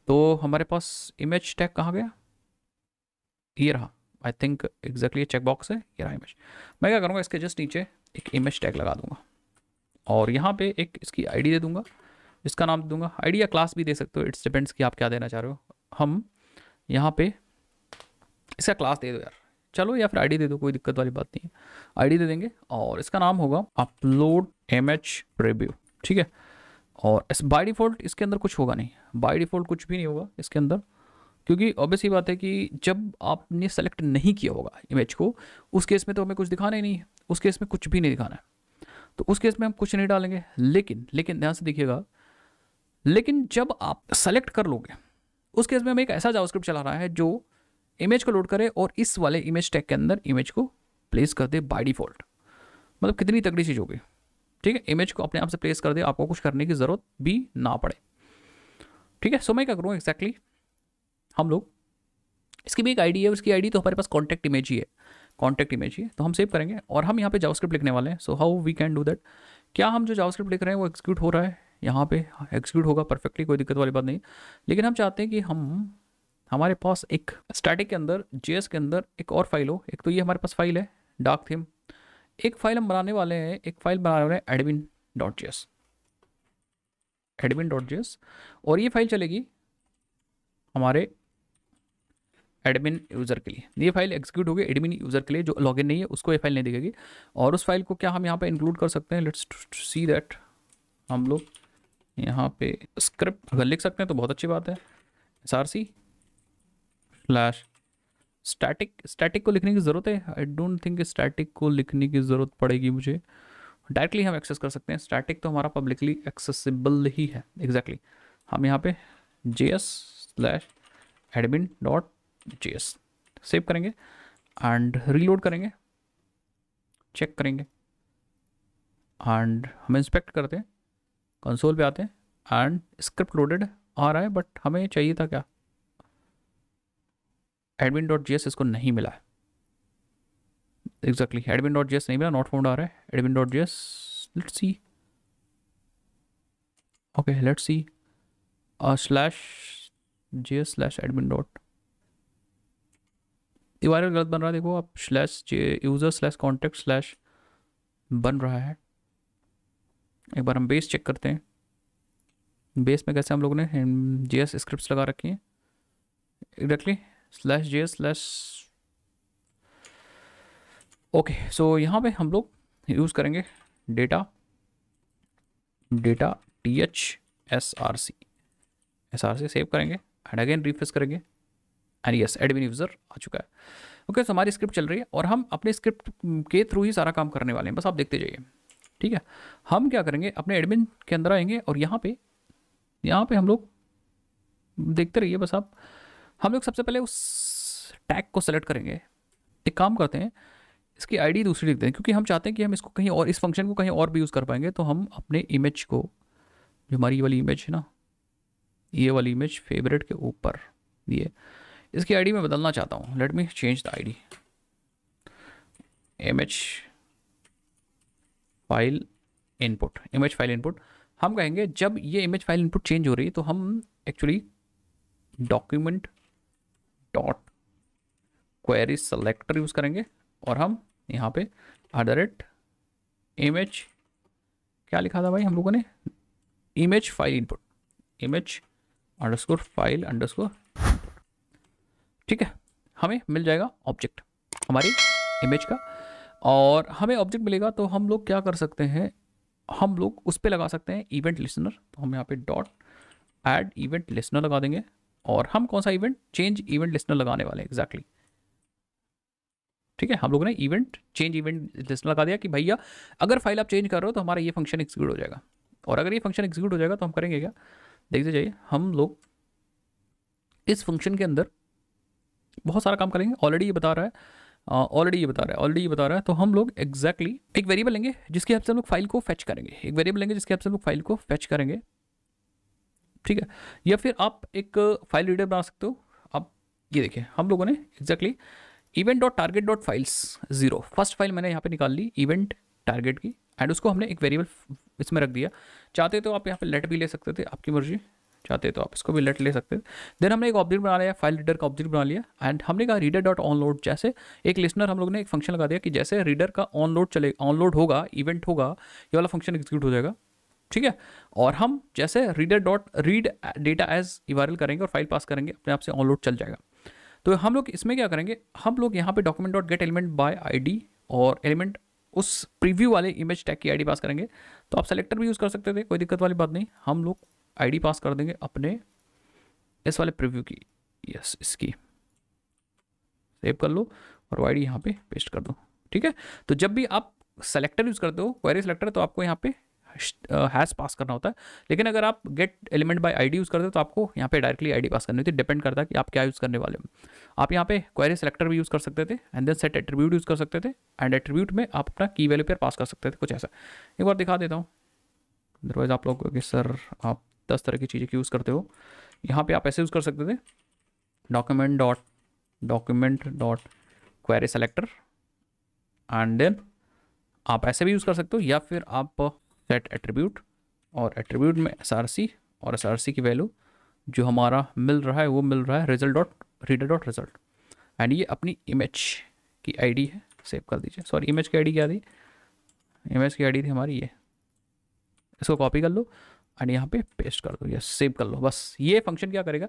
S1: तो हमारे पास इमेज टैग कहाँ गया ये रहा I think exactly check box है ये रहा इमेज मैं क्या करूँगा इसके जस्ट नीचे एक इमेज टैग लगा दूंगा और यहाँ पे एक इसकी आईडी दे दूंगा इसका नाम दूंगा आईडी या क्लास भी दे सकते हो इट्स डिपेंड्स कि आप क्या देना चाह रहे हो हम यहाँ पे इसका क्लास दे दो यार चलो या फिर आईडी दे दो कोई दिक्कत वाली बात नहीं है आईडी दे देंगे और इसका नाम होगा अपलोड एम एच रिव्यू ठीक है और इस बाई डिफ़ॉल्ट इसके अंदर कुछ होगा नहीं बाई डिफ़ॉल्ट कुछ भी नहीं होगा इसके अंदर क्योंकि ऑब्वियस ही बात है कि जब आपने सेलेक्ट नहीं किया होगा इमेज को उस केस में तो हमें कुछ दिखाना ही नहीं है उस केस में कुछ भी नहीं दिखाना है तो उस केस में हम कुछ नहीं डालेंगे लेकिन लेकिन ध्यान से देखिएगा लेकिन जब आप सेलेक्ट कर लोगे उस केस में हमें एक ऐसा जावास्क्रिप्ट चला रहा है जो इमेज को लोड करे और इस वाले इमेज टैग के अंदर इमेज को प्लेस कर दे बाई डिफ़ॉल्ट मतलब कितनी तगड़ी चीज़ होगी ठीक है इमेज को अपने आप से प्लेस कर दे आपको कुछ करने की ज़रूरत भी ना पड़े ठीक है सो मैं क्या करूँगा एक्जैक्टली हम लोग इसकी भी एक आईडी है उसकी आईडी तो हमारे पास कॉन्टैक्ट इमेज ही है कॉन्टैक्ट इमेज ही है तो हम सेव करेंगे और हम यहाँ पे जावास्क्रिप्ट लिखने वाले हैं so how we can do that क्या हम जो जावास्क्रिप्ट लिख रहे हैं वो एक्जीक्यूट हो रहा है यहाँ पे एक्जीक्यूट होगा परफेक्टली कोई दिक्कत वाली बात नहीं लेकिन हम चाहते हैं कि हम हमारे पास एक स्टैटिक के अंदर जे के अंदर एक और फाइल हो एक तो ये हमारे पास फाइल है डार्क थीम एक फाइल हम बनाने वाले हैं एक फाइल बनाने वाले हैं admin dot J S dot J S और ये फाइल चलेगी हमारे एडमिन यूज़र के लिए ये फाइल एग्जीक्यूट होगी एडमिन यूज़र के लिए जो लॉगिन नहीं है उसको ये फाइल नहीं दिखेगी और उस फाइल को क्या हम यहाँ पे इंक्लूड कर सकते हैं लेट्स सी दैट हम लोग यहाँ पे स्क्रिप्ट अगर लिख सकते हैं तो बहुत अच्छी बात है S R C slash static static को लिखने की ज़रूरत है आई डोंट थिंक स्टैटिक को लिखने की ज़रूरत पड़ेगी मुझे डायरेक्टली हम एक्सेस कर सकते हैं स्टैटिक तो हमारा पब्लिकली एक्सेसिबल ही है एग्जैक्टली exactly. हम यहाँ पे J S slash admin dot J save करेंगे एंड रीलोड करेंगे चेक करेंगे एंड हम इंस्पेक्ट करते हैं कंसोल पे आते हैं एंड स्क्रिप्ट लोडेड आ रहा है बट हमें चाहिए था क्या एडमिन डॉट जी एस इसको नहीं मिला है exactly admin dot J S नहीं मिला नॉट फाउंड आ रहा है admin dot J S let see okay let see slash J S slash admin dot ये वायरल गलत बन रहा है देखो आप slash user slash contact slash बन रहा है एक बार हम बेस चेक करते हैं बेस में कैसे हम लोगों ने जे एस स्क्रिप्ट लगा रखी हैं exactly slash J slash okay so यहाँ पे हम लोग यूज़ करेंगे data data T H S R C S R C save करेंगे एंड अगेन रिफ्रेश करेंगे एंड यस एडमिन यूज़र आ चुका है ओके okay, सो so हमारी स्क्रिप्ट चल रही है और हम अपने स्क्रिप्ट के थ्रू ही सारा काम करने वाले हैं बस आप देखते जाइए ठीक है हम क्या करेंगे अपने एडमिन के अंदर आएंगे और यहाँ पे यहाँ पे हम लोग देखते रहिए बस आप हम लोग सबसे पहले उस टैग को सेलेक्ट करेंगे एक काम करते हैं इसकी आईडी दूसरी लिख हैं क्योंकि हम चाहते हैं कि हम इसको कहीं और इस फंक्शन को कहीं और भी यूज़ कर पाएंगे तो हम अपने इमेज को जो हमारी वाली इमेज है ना ये वाली इमेज फेवरेट के ऊपर ये इसकी आईडी मैं बदलना चाहता हूँ let me change the ID image file input image file input हम कहेंगे जब ये इमेज फाइल इनपुट चेंज हो रही है तो हम actually document dot query selector use करेंगे और हम यहाँ पे एट द रेट इमेज क्या लिखा था भाई हम लोगों ने image file input image underscore file underscore ठीक है हमें मिल जाएगा ऑब्जेक्ट हमारी इमेज का और हमें ऑब्जेक्ट मिलेगा तो हम लोग क्या कर सकते हैं हम लोग उस पर लगा सकते हैं इवेंट लिसनर तो हम यहाँ पे डॉट ऐड इवेंट लिसनर लगा देंगे और हम कौन सा इवेंट चेंज इवेंट लिसनर लगाने वाले एग्जैक्टली ठीक है हम लोगों ने इवेंट चेंज इवेंट लिस्टर लगा दिया कि भैया अगर फाइल आप चेंज कर रहे हो तो हमारा ये फंक्शन एग्जीक्यूट हो जाएगा और अगर ये फंक्शन एग्जीक्यूट हो जाएगा तो हम करेंगे क्या देखते जाइए हम लोग इस फंक्शन के अंदर बहुत सारा काम करेंगे ऑलरेडी ये बता रहा है ऑलरेडी ये बता रहा है ऑलरेडी ये बता रहा है तो हम लोग एक्जैक्टली exactly एक वेरिएबल लेंगे जिसके हिसाब से हम लोग फाइल को फैच करेंगे एक वेरिएबल लेंगे जिसके हिसाब से हम लोग फाइल को फैच करेंगे ठीक है या फिर आप एक फाइल रीडर बना सकते हो आप ये देखिए हम लोगों ने exactly event dot target dot files zero first file मैंने यहाँ पर निकाल ली इवेंट टारगेट की एंड उसको हमने एक वेरिएबल इसमें रख दिया चाहते तो आप यहाँ पर लेट भी ले सकते थे आपकी मर्जी चाहते तो आप इसको भी लेट ले सकते देन हमने एक ऑब्जेक्ट बना लिया फाइल रीडर का ऑब्जेक्ट बना लिया एंड हमने कहा रीडर डॉट ऑन लोड जैसे एक लिसनर हम लोग ने एक फंक्शन लगा दिया कि जैसे रीडर का ऑन लोड चले ऑन लोड होगा इवेंट होगा ये वाला फंक्शन एग्जीक्यूट हो जाएगा ठीक है और हम जैसे reader dot read data as URL करेंगे और फाइल पास करेंगे अपने आप से ऑन लोड चल जाएगा तो हम लोग इसमें क्या करेंगे हम लोग यहाँ पे document dot get element by D और एलिमेंट उस प्रीव्यू वाले इमेज टैग की आईडी पास करेंगे तो आप सेलेक्टर भी यूज़ कर सकते थे कोई दिक्कत वाली बात नहीं हम लोग आईडी पास कर देंगे अपने इस वाले प्रिव्यू की यस इसकी सेव कर लो और वो आई डी यहाँ पे पेस्ट कर दो ठीक है तो जब भी आप सेलेक्टर यूज़ करते हो क्वेरी सेलेक्टर तो आपको यहाँ पे हैश पास करना होता है लेकिन अगर आप get element by ID use करते हो तो आपको यहाँ पे डायरेक्टली आईडी पास करनी होती है डिपेंड करता है कि आप क्या यूज़ करने वाले हो आप यहाँ पे क्वेरी सेलेक्टर भी यूज़ कर सकते थे and then set attribute use कर सकते थे एंड एट्रीब्यूट में आप अपना की वैल्यू पर पास कर सकते थे कुछ ऐसा एक बार दिखा देता हूँ अदरवाइज आप लोग सर आप दस तरह की चीज़ें यूज़ करते हो यहाँ पे आप ऐसे यूज़ कर सकते थे document dot document dot query selector and then आप ऐसे भी यूज़ कर सकते हो या फिर आप सेट एट्रीब्यूट और एट्रीब्यूट में एस और एस की वैल्यू जो हमारा मिल रहा है वो मिल रहा है result dot reader dot result and ये अपनी इमेज की आईडी है सेव कर दीजिए सॉरी इमेज की आईडी क्या थी इमेज की आईडी थी हमारी ये इसको कॉपी कर लो एंड यहाँ पे पेस्ट कर दो या सेव कर लो बस ये फंक्शन क्या करेगा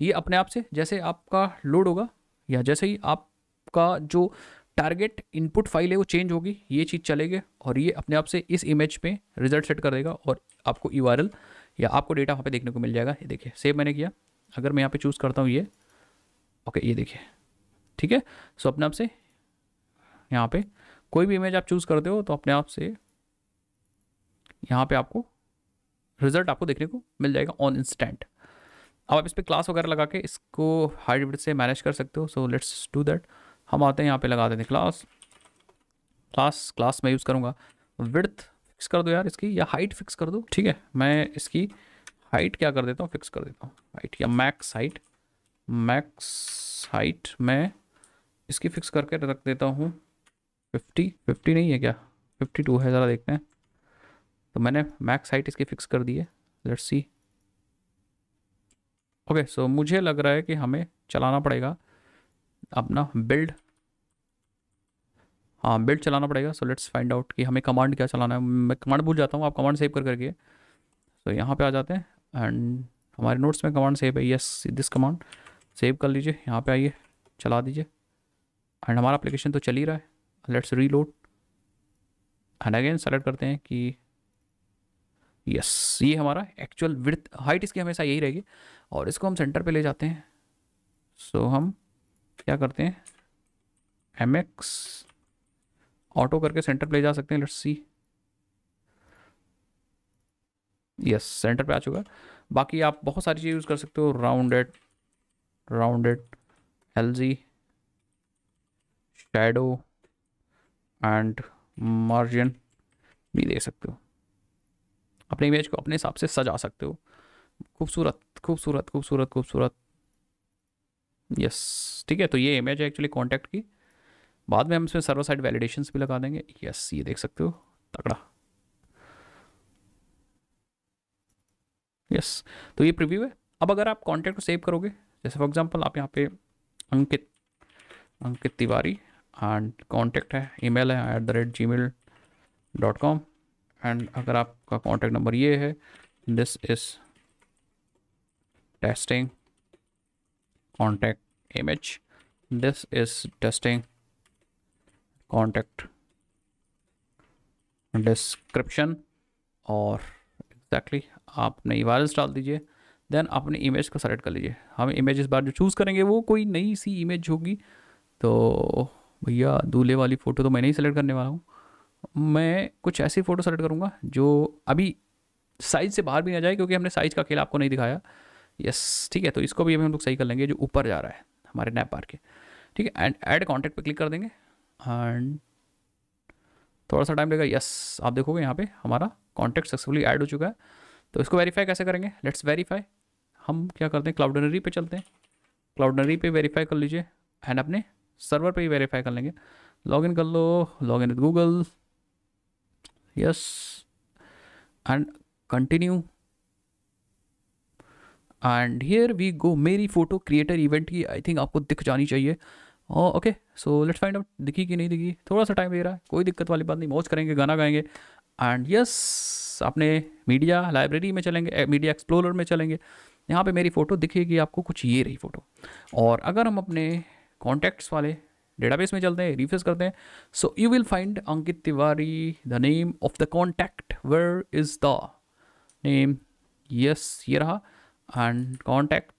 S1: ये अपने आप से जैसे आपका लोड होगा या जैसे ही आपका जो टारगेट इनपुट फाइल है वो चेंज होगी ये चीज़ चलेगी और ये अपने आप से इस इमेज पे रिजल्ट सेट कर देगा और आपको ई या आपको डेटा वहाँ पे देखने को मिल जाएगा ये देखिए सेव मैंने किया अगर मैं यहाँ पे चूज़ करता हूँ ये ओके ये देखिए ठीक है सो अपने आप से यहाँ पे कोई भी इमेज आप चूज़ करते हो तो अपने आप से यहाँ पे आपको रिजल्ट आपको देखने को मिल जाएगा ऑन इंस्टेंट अब आप इस पर क्लास वगैरह लगा के इसको हाइब्रिड से मैनेज कर सकते हो सो लेट्स डू दैट हम आते हैं यहाँ पे लगा देते हैं क्लास क्लास क्लास मैं यूज़ करूँगा विड्थ फिक्स कर दो यार इसकी या हाइट फिक्स कर दो ठीक है मैं इसकी हाइट क्या कर देता हूँ फिक्स कर देता हूँ हाइट या मैक्स हाइट मैक्स हाइट मैं इसकी फिक्स करके रख देता हूँ फिफ्टी फिफ्टी नहीं है क्या फिफ्टी टू है ज़रा देखते हैं तो मैंने मैक्स हाइट इसकी फिक्स कर दी है लेट्स सी ओके सो मुझे लग रहा है कि हमें चलाना पड़ेगा अपना बिल्ड हाँ बिल्ड चलाना पड़ेगा सो लेट्स फाइंड आउट कि हमें कमांड क्या चलाना है मैं कमांड भूल जाता हूँ आप कमांड सेव कर करके सो so, यहाँ पे आ जाते हैं एंड हमारे नोट्स में कमांड सेव है यस दिस कमांड सेव कर लीजिए यहाँ पे आइए चला दीजिए एंड हमारा एप्लीकेशन तो चल ही रहा है let's reload and again select करते हैं कि यस ये हमारा एक्चुअल विर्थ हाइट इसकी हमेशा यही रहेगी और इसको हम सेंटर पे ले जाते हैं सो हम क्या करते हैं एम एक्स ऑटो करके सेंटर पे ले जा सकते हैं लेट्स सी यस सेंटर पे आ चुका बाकी आप बहुत सारी चीज़ यूज़ कर सकते हो rounded rounded L G shadow and margin भी दे सकते हो अपने इमेज को अपने हिसाब से सजा सकते हो खूबसूरत खूबसूरत खूबसूरत खूबसूरत यस ठीक है तो ये इमेज है एक्चुअली कॉन्टैक्ट की बाद में हम इसमें सर्वर साइड वैलिडेशन भी लगा देंगे यस ये देख सकते हो तगड़ा यस तो ये प्रिव्यू है अब अगर आप कॉन्टैक्ट को सेव करोगे जैसे फॉर एग्जांपल आप यहाँ पे अंकित अंकित तिवारी एंड कॉन्टैक्ट है ईमेल है at the rate gmail dot com and अगर आपका कॉन्टेक्ट नंबर ये है this is testing contact image this is testing contact description और एग्जैक्टली exactly, आप नई वायरस डाल दीजिए देन अपने इमेज को सेलेक्ट कर लीजिए हम इमेज इस बार जो चूज़ करेंगे वो कोई नई सी इमेज होगी तो भैया दूल्हे वाली फ़ोटो तो मैं नहीं सेलेक्ट करने वाला हूँ मैं कुछ ऐसी फ़ोटो सेलेक्ट करूँगा जो अभी साइज से बाहर भी ना जाए क्योंकि हमने साइज का खेल आपको नहीं दिखाया यस ठीक है तो इसको भी अभी हम लोग सही कर लेंगे जो ऊपर जा रहा है हमारे नैप बार के ठीक है एंड एड कॉन्टेक्ट पर क्लिक कर देंगे एंड थोड़ा सा टाइम लगेगा यस आप देखोगे यहाँ पर हमारा कॉन्टेक्ट सक्सेसफुली एड हो चुका है तो इसको वेरीफाई कैसे करेंगे लेट्स वेरीफाई हम क्या करते हैं क्लाउडनरी पे चलते हैं क्लाउडनरी पे वेरीफाई कर लीजिए एंड अपने सर्वर पे ही वेरीफाई कर लेंगे लॉगिन कर लो login with Google yes and continue and here we go मेरी फोटो क्रिएटर इवेंट की आई थिंक आपको दिख जानी चाहिए okay so let's find out दिखी कि नहीं दिखी थोड़ा सा टाइम दे रहा है कोई दिक्कत वाली बात नहीं मौज करेंगे गाना गाएंगे एंड यस आपने मीडिया लाइब्रेरी में चलेंगे मीडिया eh, एक्सप्लोरर में चलेंगे यहाँ पे मेरी फ़ोटो दिखेगी आपको कुछ ये रही फ़ोटो और अगर हम अपने कॉन्टैक्ट्स वाले डेटाबेस में चलते हैं रिफ्रेश करते हैं so you will find Ankit Tiwari the name of the contact where is the name yes ये रहा एंड कॉन्टैक्ट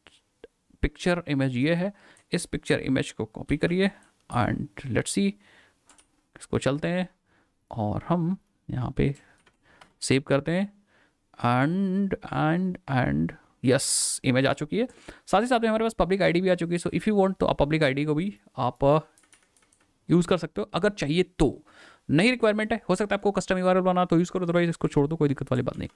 S1: पिक्चर इमेज ये है इस पिक्चर इमेज को कॉपी करिए एंड लेट्स सी इसको चलते हैं और हम यहाँ पे सेव करते हैं and and and yes image आ चुकी है साथ ही साथ में हमारे पास पब्लिक आईडी भी आ चुकी है सो इफ़ यू वांट तो आप पब्लिक आईडी को भी आप यूज़ कर सकते हो अगर चाहिए तो नई रिक्वायरमेंट है हो सकता है आपको कस्टम यूआरएल बनाना तो यूज़ करो अदरवाइज इसको छोड़ दो कोई दिक्कत वाली बात नहीं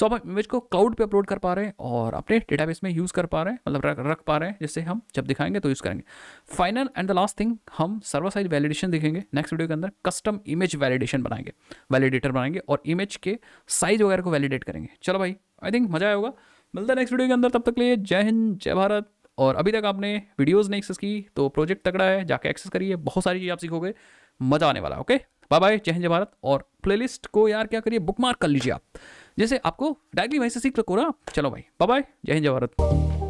S1: सो so, आप इमेज को क्लाउड पे अपलोड कर पा रहे हैं और अपने डेटाबेस में यूज़ कर पा रहे हैं मतलब रख रख पा रहे हैं जिससे हम जब दिखाएंगे तो यूज़ करेंगे final and the last thing हम सर्वर साइज वैलिडेशन देखेंगे नेक्स्ट वीडियो के अंदर कस्टम इमेज वैलिडेशन बनाएंगे वैलिडेटर बनाएंगे और इमेज के साइज वगैरह को वैलिडेट करेंगे चलो भाई आई थिंक मजा आएगा मिलता है नेक्स्ट वीडियो के अंदर तब तक लिए जय हिंद जय भारत और अभी तक आपने वीडियोज़ नहीं एक्सेस की तो प्रोजेक्ट तगड़ा है जाके एक्सेस करिए बहुत सारी चीज़ आप सीखोगे मज़ा आने वाला ओके बाय बाय जय हिंद जय भारत और प्लेलिस्ट को यार क्या करिए बुक मार्क कर लीजिए आप जैसे आपको डायरेक्टली वहीं से सीख सको ना चलो भाई बाय बाय जय हिंद जय भारत